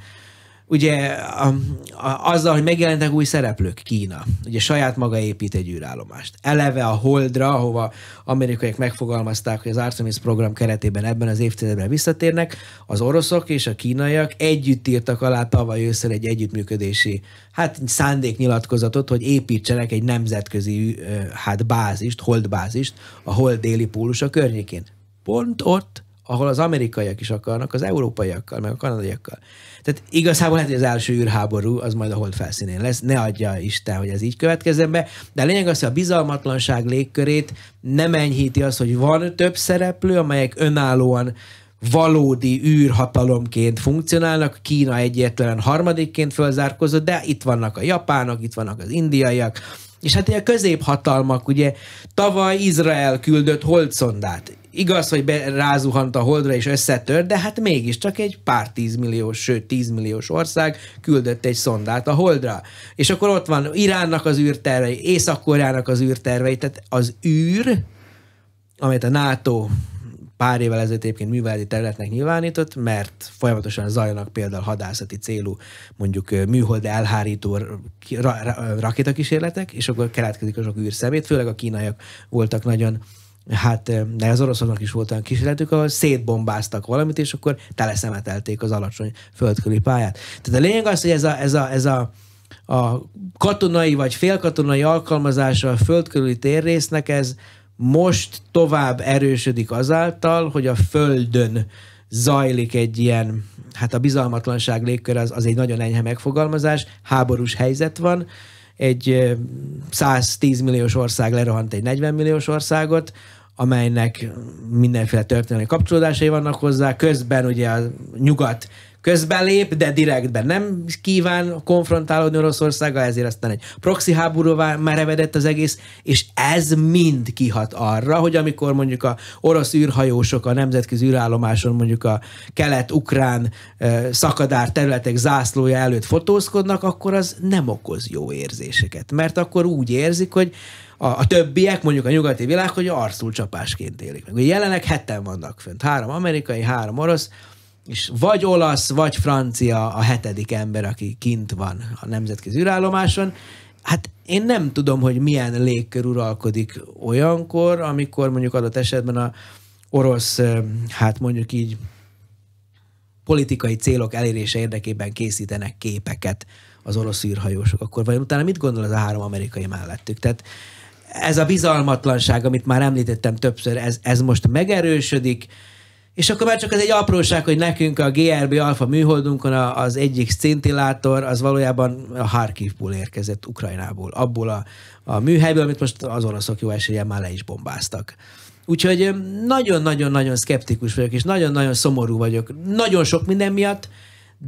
ugye a, a, azzal, hogy megjelentek új szereplők, Kína, ugye saját maga épít egy űrállomást. Eleve a Holdra, ahova amerikaiak megfogalmazták, hogy az Artemis program keretében ebben az évtizedben visszatérnek, az oroszok és a kínaiak együtt írtak alá tavaly ősszel egy együttműködési hát szándéknyilatkozatot, hogy építsenek egy nemzetközi hát bázist, holdbázist a hold déli pólusa környékén. Pont ott ahol az amerikaiak is akarnak, az európaiakkal, meg a kanadaiakkal. Tehát igazából lehet, hogy az első űrháború az majd a hold felszínén lesz. Ne adja Isten, hogy ez így következzen be. De a lényeg az, hogy a bizalmatlanság légkörét nem enyhíti az, hogy van több szereplő, amelyek önállóan valódi űrhatalomként funkcionálnak, Kína egyetlen harmadikként fölzárkozott, de itt vannak a japánok, itt vannak az indiaiak, és hát a középhatalmak, ugye tavaly Izrael küldött holdszondát. Igaz, hogy be, rázuhant a holdra és összetört, de hát mégiscsak egy pár tízmilliós, sőt tízmilliós ország küldött egy szondát a holdra. És akkor ott van Iránnak az űrtervei, Észak-Koreának az űrtervei, tehát az űr, amelyet a NATO pár évvel ezelőtt egyébként műveleti területnek nyilvánított, mert folyamatosan zajlanak például hadászati célú, mondjuk műhold elhárító rakétakísérletek, és akkor keletkezik azok űrszemét, főleg a kínaiak voltak nagyon hát de az oroszoknak is volt olyan kísérletük, ahol szétbombáztak valamit, és akkor teleszemetelték az alacsony földkörüli pályát. Tehát a lényeg az, hogy ez a, ez a, ez a a katonai vagy félkatonai alkalmazása a földkörüli térrésznek ez most tovább erősödik azáltal, hogy a földön zajlik egy ilyen, hát a bizalmatlanság légkör az, az egy nagyon enyhe megfogalmazás, háborús helyzet van, egy 110 milliós ország lerohant egy 40 milliós országot, amelynek mindenféle történelmi kapcsolódásai vannak hozzá, közben ugye a nyugat közben lép, de direktben nem kíván konfrontálódni Oroszországgal, ezért aztán egy proxy háborúvá már az egész, és ez mind kihat arra, hogy amikor mondjuk a orosz űrhajósok a nemzetközi űrállomáson mondjuk a kelet-ukrán szakadár területek zászlója előtt fotózkodnak, akkor az nem okoz jó érzéseket, mert akkor úgy érzik, hogy a, a többiek, mondjuk a nyugati világ, hogy arcul csapásként élik meg. Ugye jelenleg heten vannak fönt, három amerikai, három orosz, és vagy olasz, vagy francia a hetedik ember, aki kint van a nemzetközi űrállomáson. Hát én nem tudom, hogy milyen légkör uralkodik olyankor, amikor mondjuk adott esetben a orosz, hát mondjuk így politikai célok elérése érdekében készítenek képeket az orosz űrhajósok, akkor vajon utána mit gondol az a három amerikai mellettük? Tehát ez a bizalmatlanság, amit már említettem többször, ez, ez most megerősödik, és akkor már csak ez egy apróság, hogy nekünk a GRB Alfa műholdunkon az egyik szintillátor, az valójában a Harkivból érkezett Ukrajnából, abból a, a műhelyből, amit most az oroszok jó esélye már le is bombáztak. Úgyhogy nagyon-nagyon-nagyon szkeptikus vagyok, és nagyon-nagyon szomorú vagyok. Nagyon sok minden miatt,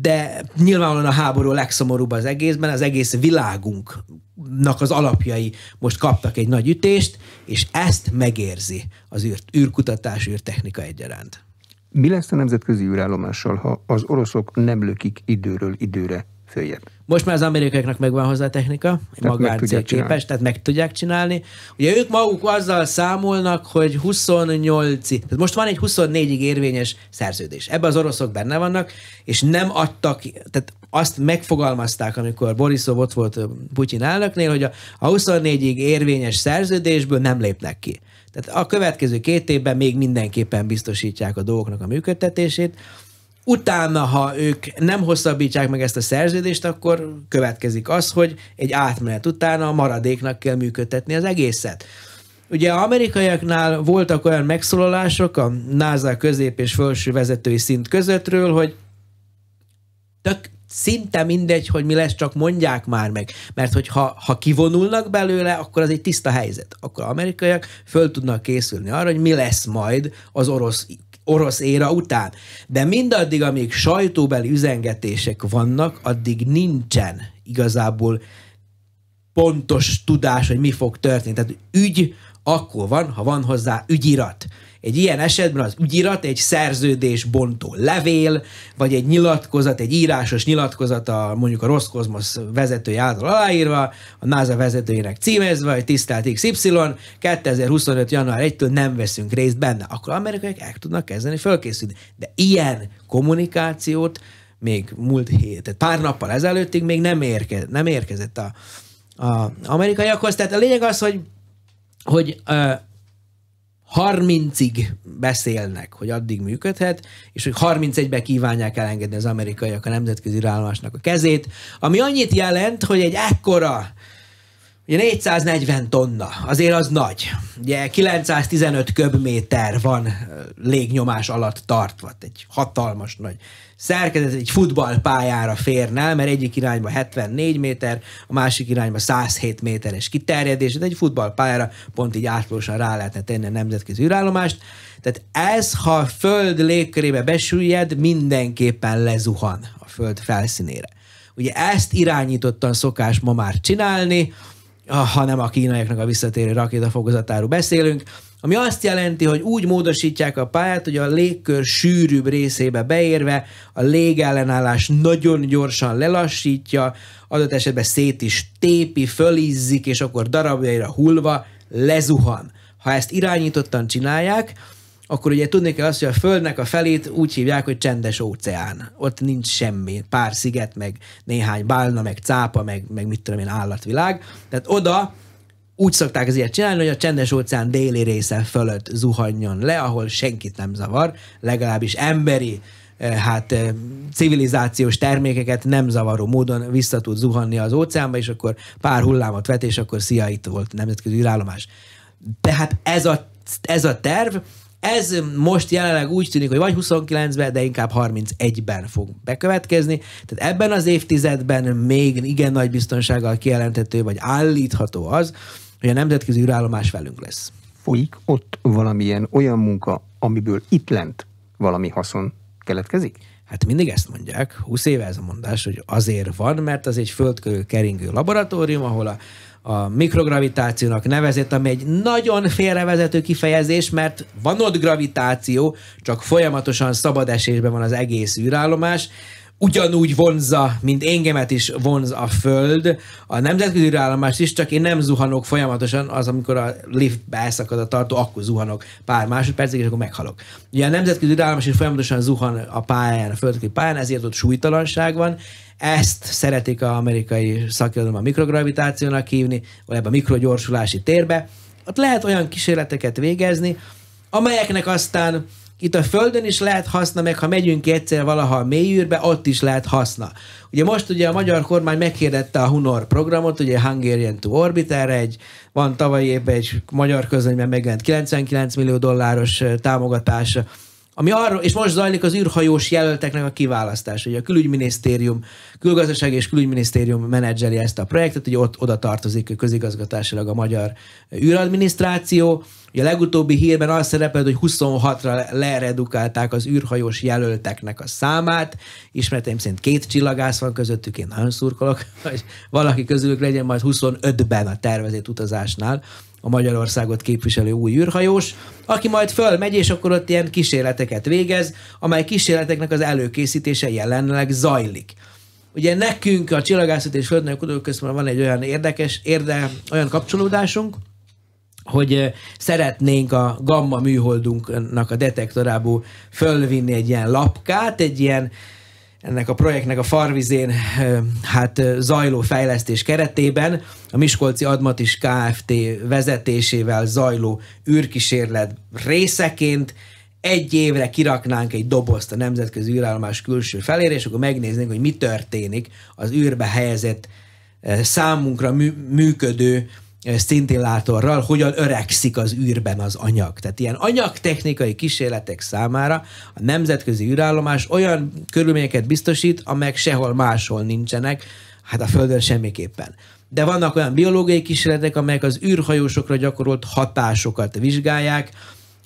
de nyilvánvalóan a háború a legszomorúbb az egészben, az egész világunknak az alapjai most kaptak egy nagy ütést, és ezt megérzi az űr, űrkutatás, űrtechnika egyaránt. Mi lesz a nemzetközi űrállomással, ha az oroszok nem lökik időről időre följebb? Most már az amerikaiaknak megvan hozzá a technika, magáncég képes, tehát meg tudják csinálni. Ugye ők maguk azzal számolnak, hogy 28 tehát most van egy 24-ig érvényes szerződés. Ebben az oroszok benne vannak, és nem adtak, tehát azt megfogalmazták, amikor Borisov ott volt Putyin elnöknél, hogy a, a 24-ig érvényes szerződésből nem lépnek ki. Tehát a következő két évben még mindenképpen biztosítják a dolgoknak a működtetését. Utána, ha ők nem hosszabbítják meg ezt a szerződést, akkor következik az, hogy egy átmenet utána a maradéknak kell működtetni az egészet. Ugye amerikaiaknál voltak olyan megszólalások a NASA közép és felső vezetői szint közöttről, hogy tök szinte mindegy, hogy mi lesz, csak mondják már meg. Mert hogyha ha kivonulnak belőle, akkor az egy tiszta helyzet. Akkor amerikaiak föl tudnak készülni arra, hogy mi lesz majd az orosz orosz éra után. De mindaddig, amíg sajtóbeli üzengetések vannak, addig nincsen igazából pontos tudás, hogy mi fog történni. Tehát ügy akkor van, ha van hozzá ügyirat. Egy ilyen esetben az ügyirat egy szerződés bontó levél, vagy egy nyilatkozat, egy írásos nyilatkozat a, mondjuk a Roscosmos vezetője által aláírva, a NASA vezetőjének címezve, vagy tisztelt XY, 2025. január 1-től nem veszünk részt benne. Akkor amerikaiak el tudnak kezdeni fölkészülni. De ilyen kommunikációt még múlt hét, tehát pár nappal ezelőttig még nem, érke, nem érkezett a, a amerikaiakhoz. Tehát a lényeg az, hogy, hogy 30-ig beszélnek, hogy addig működhet, és hogy 31-be kívánják elengedni az amerikaiak a nemzetközi állomásnak a kezét, ami annyit jelent, hogy egy ekkora Ugye 440 tonna, azért az nagy. Ugye 915 köbméter van légnyomás alatt tartva, egy hatalmas nagy szerkezet, egy futballpályára férne, mert egyik irányba 74 méter, a másik irányba 107 méteres kiterjedés, de egy futballpályára pont így átlósan rá lehetne tenni a nemzetközi űrállomást. Tehát ez, ha a föld légkörébe besüllyed, mindenképpen lezuhan a föld felszínére. Ugye ezt irányítottan szokás ma már csinálni, Ah, hanem a kínaiaknak a visszatérő rakétafokozatáról beszélünk, ami azt jelenti, hogy úgy módosítják a pályát, hogy a légkör sűrűbb részébe beérve a légellenállás nagyon gyorsan lelassítja, adott esetben szét is tépi, fölizzik, és akkor darabjaira hullva lezuhan. Ha ezt irányítottan csinálják, akkor ugye tudni kell azt, hogy a Földnek a felét úgy hívják, hogy csendes óceán. Ott nincs semmi. Pár sziget, meg néhány bálna, meg cápa, meg, meg mit tudom én, állatvilág. Tehát oda úgy szokták az ilyet csinálni, hogy a csendes óceán déli része fölött zuhanjon le, ahol senkit nem zavar, legalábbis emberi eh, hát eh, civilizációs termékeket nem zavaró módon vissza tud zuhanni az óceánba, és akkor pár hullámot vet, és akkor szia, itt volt nemzetközi űrállomás. Tehát ez a, ez a terv, ez most jelenleg úgy tűnik, hogy vagy 29-ben, de inkább 31-ben fog bekövetkezni. Tehát ebben az évtizedben még igen nagy biztonsággal kijelenthető, vagy állítható az, hogy a nemzetközi űrállomás velünk lesz. Folyik ott valamilyen olyan munka, amiből itt lent valami haszon keletkezik? Hát mindig ezt mondják, 20 éve ez a mondás, hogy azért van, mert az egy földkörül keringő laboratórium, ahol a a mikrogravitációnak nevezett, ami egy nagyon félrevezető kifejezés, mert van ott gravitáció, csak folyamatosan szabad esésben van az egész űrállomás, ugyanúgy vonza, mint engemet is vonz a Föld, a nemzetközi űrállomást is, csak én nem zuhanok folyamatosan, az amikor a liftbe elszakad a tartó, akkor zuhanok pár másodpercig, és akkor meghalok. Ugye a nemzetközi űrállomás is folyamatosan zuhan a pályán, a földközi pályán, ezért ott súlytalanság van, ezt szeretik az amerikai szakirodalom a mikrogravitációnak hívni, vagy ebbe a mikrogyorsulási térbe. Ott lehet olyan kísérleteket végezni, amelyeknek aztán itt a Földön is lehet haszna, meg ha megyünk egyszer valaha a mélyűrbe, ott is lehet haszna. Ugye most ugye a magyar kormány megkérdette a Hunor programot, ugye Hungarian to Orbit, erre egy, van tavaly évben egy magyar közönyben megjelent 99 millió dolláros támogatás ami arról, és most zajlik az űrhajós jelölteknek a kiválasztás. Ugye a külügyminisztérium, külgazdaság és külügyminisztérium menedzseli ezt a projektet, hogy ott oda tartozik közigazgatásilag a magyar űradminisztráció. Ugye a legutóbbi hírben az szerepelt, hogy 26-ra leredukálták az űrhajós jelölteknek a számát. Ismertem szerint két csillagász van közöttük, én nagyon szurkolok, hogy valaki közülük legyen majd 25-ben a tervezett utazásnál a Magyarországot képviselő új űrhajós, aki majd fölmegy, és akkor ott ilyen kísérleteket végez, amely kísérleteknek az előkészítése jelenleg zajlik. Ugye nekünk a Csillagászat és Földnek Kutatóközpontban van egy olyan érdekes, érde, olyan kapcsolódásunk, hogy szeretnénk a gamma műholdunknak a detektorából fölvinni egy ilyen lapkát, egy ilyen ennek a projektnek a farvizén hát zajló fejlesztés keretében a Miskolci Admatis Kft. vezetésével zajló űrkísérlet részeként egy évre kiraknánk egy dobozt a nemzetközi űrállomás külső felére, és akkor megnéznénk, hogy mi történik az űrbe helyezett számunkra működő szintillátorral, hogyan öregszik az űrben az anyag. Tehát ilyen anyagtechnikai kísérletek számára a nemzetközi űrállomás olyan körülményeket biztosít, amelyek sehol máshol nincsenek, hát a Földön semmiképpen. De vannak olyan biológiai kísérletek, amelyek az űrhajósokra gyakorolt hatásokat vizsgálják,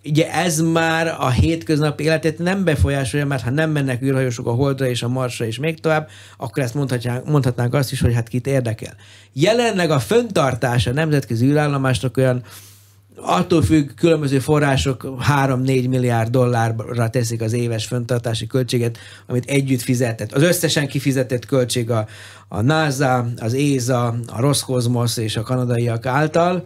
ugye ez már a hétköznapi életét nem befolyásolja, mert ha nem mennek űrhajósok a Holdra és a Marsra és még tovább, akkor ezt mondhatnánk, mondhatnánk azt is, hogy hát kit érdekel. Jelenleg a föntartása a nemzetközi űrállomásnak olyan attól függ, különböző források 3-4 milliárd dollárra teszik az éves föntartási költséget, amit együtt fizetett. Az összesen kifizetett költség a, a NASA, az ESA, a Roscosmos és a kanadaiak által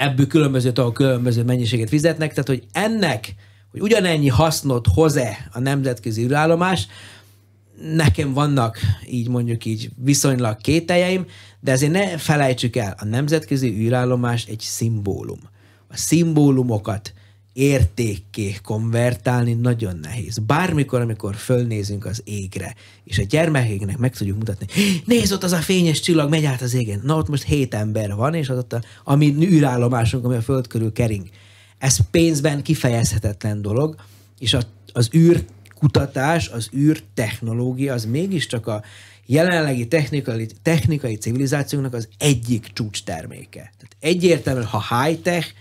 ebből különböző tagok különböző mennyiséget fizetnek, tehát hogy ennek, hogy ugyanennyi hasznot hoz-e a nemzetközi űrállomás, nekem vannak így mondjuk így viszonylag kételjeim, de azért ne felejtsük el, a nemzetközi űrállomás egy szimbólum. A szimbólumokat értékké konvertálni nagyon nehéz. Bármikor, amikor fölnézünk az égre, és a gyermekeinknek meg tudjuk mutatni, nézd ott az a fényes csillag, megy át az égen. Na ott most hét ember van, és az ott a, a mi űrállomásunk, ami a föld körül kering. Ez pénzben kifejezhetetlen dolog, és a, az űr kutatás, az űr technológia, az mégiscsak a jelenlegi technikai, technikai civilizációnak az egyik csúcs terméke. Tehát egyértelműen, ha high-tech,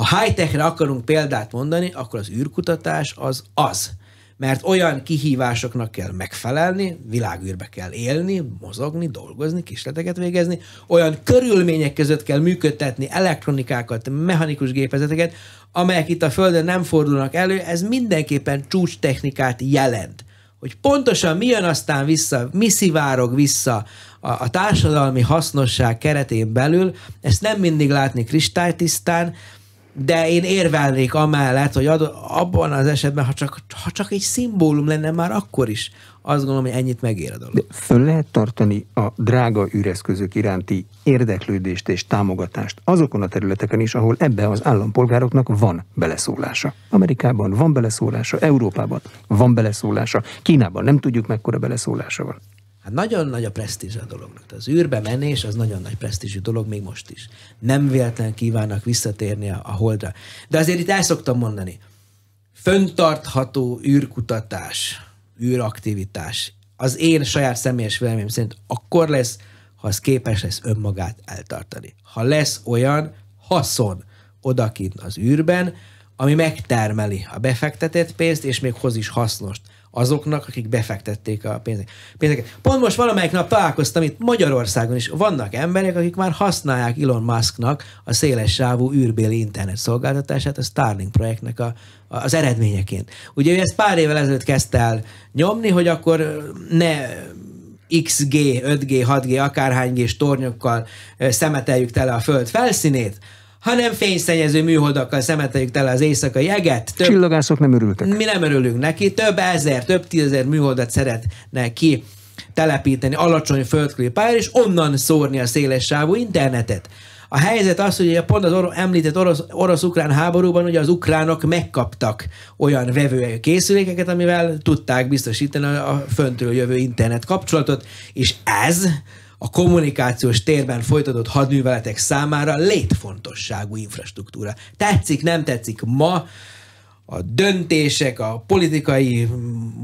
ha high-techre akarunk példát mondani, akkor az űrkutatás az az mert olyan kihívásoknak kell megfelelni, világűrbe kell élni, mozogni, dolgozni, kísérleteket végezni, olyan körülmények között kell működtetni elektronikákat, mechanikus gépezeteket, amelyek itt a Földön nem fordulnak elő, ez mindenképpen csúcstechnikát jelent. Hogy pontosan mi jön aztán vissza, mi szivárog vissza a, a társadalmi hasznosság keretén belül, ezt nem mindig látni kristálytisztán, de én érvelnék amellett, hogy ad, abban az esetben, ha csak, ha csak egy szimbólum lenne már akkor is, azt gondolom, hogy ennyit megér a dolog. De föl lehet tartani a drága üreszközök iránti érdeklődést és támogatást azokon a területeken is, ahol ebbe az állampolgároknak van beleszólása. Amerikában van beleszólása, Európában van beleszólása, Kínában nem tudjuk mekkora beleszólása van. Hát nagyon nagy a presztízs a dolognak. Tehát az űrbe menés az nagyon nagy presztízsű dolog, még most is. Nem véletlen kívánnak visszatérni a, a holdra. De azért itt el szoktam mondani, föntartható űrkutatás, űraktivitás, az én saját személyes véleményem szerint akkor lesz, ha az képes lesz önmagát eltartani. Ha lesz olyan haszon odakint az űrben, ami megtermeli a befektetett pénzt, és még hoz is hasznost azoknak, akik befektették a pénzeket. Pont most valamelyik nap találkoztam itt Magyarországon is. Vannak emberek, akik már használják Elon Musknak a széles sávú űrbéli internet szolgáltatását a Starlink projektnek a, a, az eredményeként. Ugye ő ezt pár évvel ezelőtt kezdte el nyomni, hogy akkor ne XG, 5G, 6G, akárhány g tornyokkal szemeteljük tele a föld felszínét, hanem fényszennyező műholdakkal szemeteljük tele az éjszakai jeget. Több, Csillagászok nem örültek. Mi nem örülünk neki, több ezer, több tízezer műholdat szeretne ki telepíteni alacsony földkörüli pályára, és onnan szórni a széles sávú internetet. A helyzet az, hogy pont az or- említett orosz, orosz-ukrán háborúban ugye az ukránok megkaptak olyan vevő készülékeket, amivel tudták biztosítani a, a föntről jövő internet kapcsolatot, és ez a kommunikációs térben folytatott hadműveletek számára létfontosságú infrastruktúra. Tetszik, nem tetszik ma, a döntések, a politikai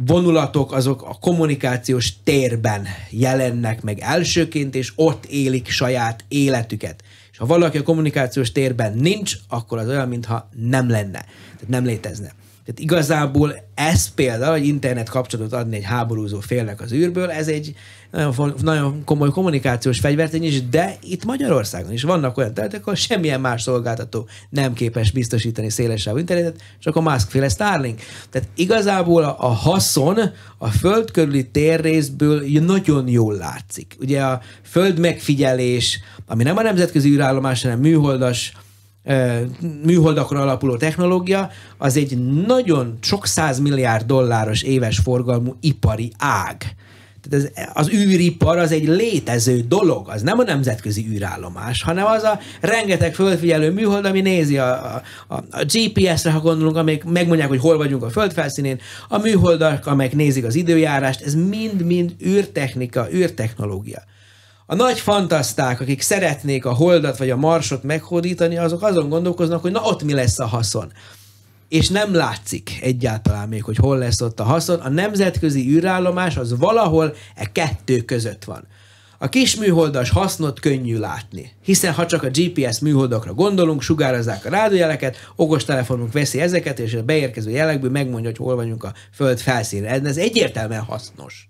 vonulatok, azok a kommunikációs térben jelennek meg elsőként, és ott élik saját életüket. És ha valaki a kommunikációs térben nincs, akkor az olyan, mintha nem lenne, tehát nem létezne. Tehát igazából ez például, hogy internet kapcsolatot adni egy háborúzó félnek az űrből, ez egy nagyon, nagyon komoly kommunikációs fegyvertény is, de itt Magyarországon is vannak olyan területek, ahol semmilyen más szolgáltató nem képes biztosítani szélesebb internetet, csak a Musk-féle Starlink. Tehát igazából a, a haszon a föld körüli térrészből nagyon jól látszik. Ugye a föld megfigyelés, ami nem a nemzetközi űrállomás, hanem műholdas műholdakon alapuló technológia, az egy nagyon sok száz milliárd dolláros éves forgalmú ipari ág. Tehát ez, az űripar az egy létező dolog, az nem a nemzetközi űrállomás, hanem az a rengeteg földfigyelő műhold, ami nézi a, a, a GPS-re, ha gondolunk, amelyek megmondják, hogy hol vagyunk a földfelszínén, a műholdak, amelyek nézik az időjárást, ez mind-mind űrtechnika, űrtechnológia. A nagy fantaszták, akik szeretnék a holdat vagy a marsot meghódítani, azok azon gondolkoznak, hogy na ott mi lesz a haszon. És nem látszik egyáltalán még, hogy hol lesz ott a haszon. A nemzetközi űrállomás az valahol e kettő között van. A kis műholdas hasznot könnyű látni, hiszen ha csak a GPS műholdakra gondolunk, sugározzák a rádiójeleket, okostelefonunk veszi ezeket, és a beérkező jelekből megmondja, hogy hol vagyunk a Föld felszínre. Ez egyértelműen hasznos.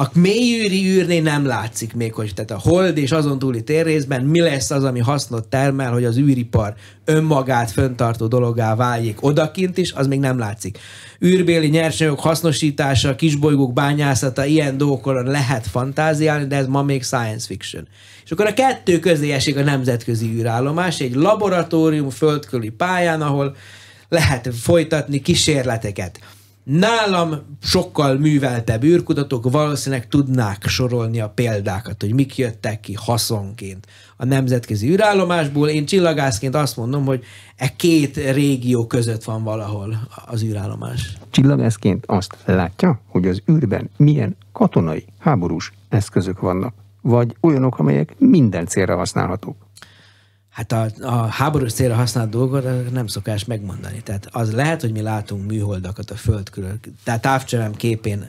A mélyűri űrnél nem látszik még, hogy tehát a hold és azon túli térrészben mi lesz az, ami hasznot termel, hogy az űripar önmagát föntartó dologá váljék odakint is, az még nem látszik. Űrbéli nyersanyagok hasznosítása, kisbolygók bányászata, ilyen dolgokon lehet fantáziálni, de ez ma még science fiction. És akkor a kettő közé esik a nemzetközi űrállomás, egy laboratórium földköli pályán, ahol lehet folytatni kísérleteket Nálam sokkal műveltebb űrkutatók valószínűleg tudnák sorolni a példákat, hogy mik jöttek ki haszonként a nemzetközi űrállomásból. Én csillagászként azt mondom, hogy e két régió között van valahol az űrállomás. Csillagászként azt látja, hogy az űrben milyen katonai, háborús eszközök vannak, vagy olyanok, amelyek minden célra használhatók hát a, a háborús célra használt dolgokat nem szokás megmondani. Tehát az lehet, hogy mi látunk műholdakat a föld körül, tehát távcsövem képén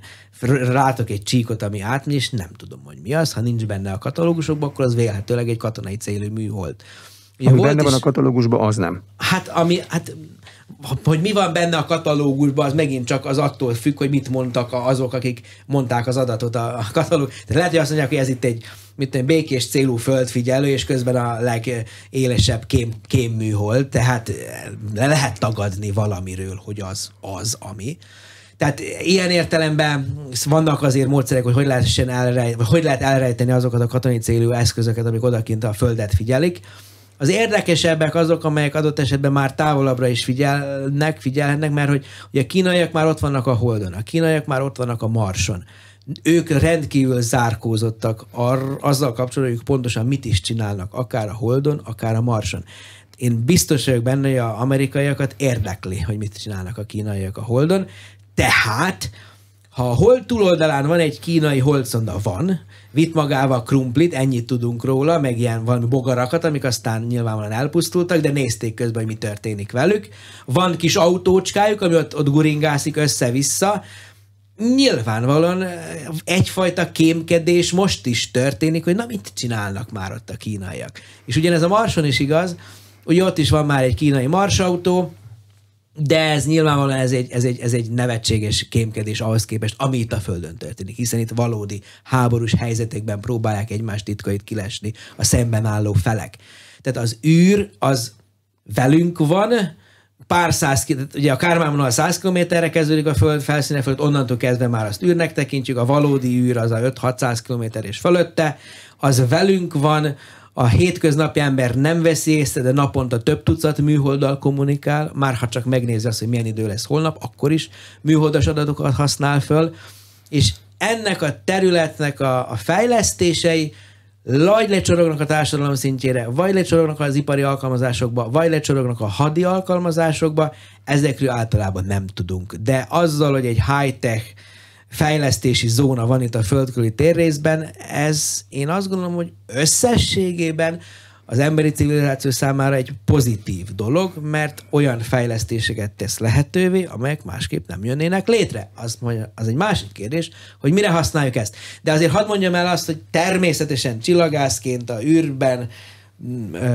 látok egy csíkot, ami átmegy, és nem tudom, hogy mi az. Ha nincs benne a katalógusokban, akkor az véletőleg egy katonai célú műhold. Ugye ami benne van a katalógusban, az nem. Hát, ami, hát hogy mi van benne a katalógusban, az megint csak az attól függ, hogy mit mondtak azok, akik mondták az adatot a katalógus. Tehát lehet, hogy azt mondják, hogy ez itt egy mit tudom, békés célú földfigyelő, és közben a legélesebb kém, kémműhold, tehát le lehet tagadni valamiről, hogy az az, ami. Tehát ilyen értelemben vannak azért módszerek, hogy hogy, elrejteni, hogy lehet elrejteni azokat a katonai célú eszközöket, amik odakint a földet figyelik. Az érdekesebbek azok, amelyek adott esetben már távolabbra is figyelnek, figyelhetnek, mert hogy ugye a kínaiak már ott vannak a Holdon, a kínaiak már ott vannak a Marson ők rendkívül zárkózottak ar- azzal kapcsolatban, hogy pontosan mit is csinálnak, akár a Holdon, akár a Marson. Én biztos vagyok benne, hogy az amerikaiakat érdekli, hogy mit csinálnak a kínaiak a Holdon, tehát ha a hold túloldalán van egy kínai holdszonda, van, vitt magával krumplit, ennyit tudunk róla, meg ilyen van bogarakat, amik aztán nyilvánvalóan elpusztultak, de nézték közben, hogy mi történik velük. Van kis autócskájuk, ami ott, ott guringászik össze-vissza, nyilvánvalóan eh, egyfajta kémkedés most is történik, hogy na mit csinálnak már ott a kínaiak. És ugyanez a Marson is igaz, hogy ott is van már egy kínai marsautó, de ez nyilvánvalóan ez egy, ez egy, ez egy nevetséges kémkedés ahhoz képest, ami itt a Földön történik, hiszen itt valódi háborús helyzetekben próbálják egymást titkait kilesni a szemben álló felek. Tehát az űr az velünk van, pár száz, ugye a Kármán 100 kilométerre kezdődik a föld felszíne fölött, onnantól kezdve már azt űrnek tekintjük, a valódi űr az a 5-600 kilométer és fölötte, az velünk van, a hétköznapi ember nem veszi észre, de naponta több tucat műholddal kommunikál, már ha csak megnézi azt, hogy milyen idő lesz holnap, akkor is műholdas adatokat használ föl, és ennek a területnek a, a fejlesztései vagy lecsorognak a társadalom szintjére, vagy lecsorognak az ipari alkalmazásokba, vagy lecsorognak a hadi alkalmazásokba, ezekről általában nem tudunk. De azzal, hogy egy high-tech fejlesztési zóna van itt a földkörüli térrészben. Ez én azt gondolom, hogy összességében az emberi civilizáció számára egy pozitív dolog, mert olyan fejlesztéseket tesz lehetővé, amelyek másképp nem jönnének létre. Az, az egy másik kérdés, hogy mire használjuk ezt. De azért hadd mondjam el azt, hogy természetesen csillagászként a űrben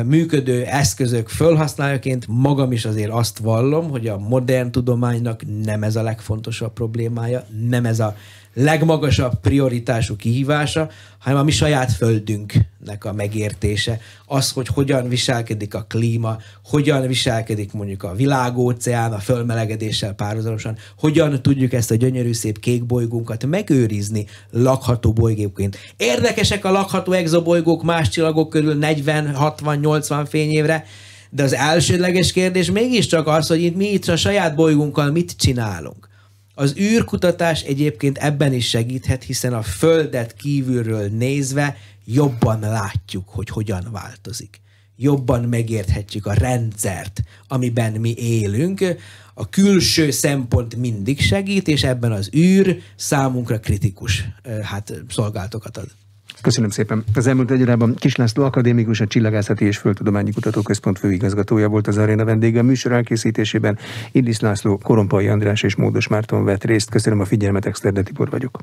működő eszközök fölhasználóként magam is azért azt vallom, hogy a modern tudománynak nem ez a legfontosabb problémája, nem ez a legmagasabb prioritású kihívása, hanem a mi saját földünknek a megértése. Az, hogy hogyan viselkedik a klíma, hogyan viselkedik mondjuk a világóceán, a fölmelegedéssel párhuzamosan, hogyan tudjuk ezt a gyönyörű szép kék bolygónkat megőrizni lakható bolygóként. Érdekesek a lakható exobolygók más csillagok körül 40, 60, 80 fényévre, de az elsődleges kérdés mégiscsak az, hogy itt mi itt a saját bolygónkkal mit csinálunk. Az űrkutatás egyébként ebben is segíthet, hiszen a Földet kívülről nézve jobban látjuk, hogy hogyan változik. Jobban megérthetjük a rendszert, amiben mi élünk. A külső szempont mindig segít, és ebben az űr számunkra kritikus hát, szolgáltokat ad. Köszönöm szépen. Az elmúlt egy órában László akadémikus, a Csillagászati és Földtudományi Kutatóközpont főigazgatója volt az aréna vendége. A műsor elkészítésében Illis László, Korompai András és Módos Márton vett részt. Köszönöm a figyelmet, Exterde Tibor vagyok.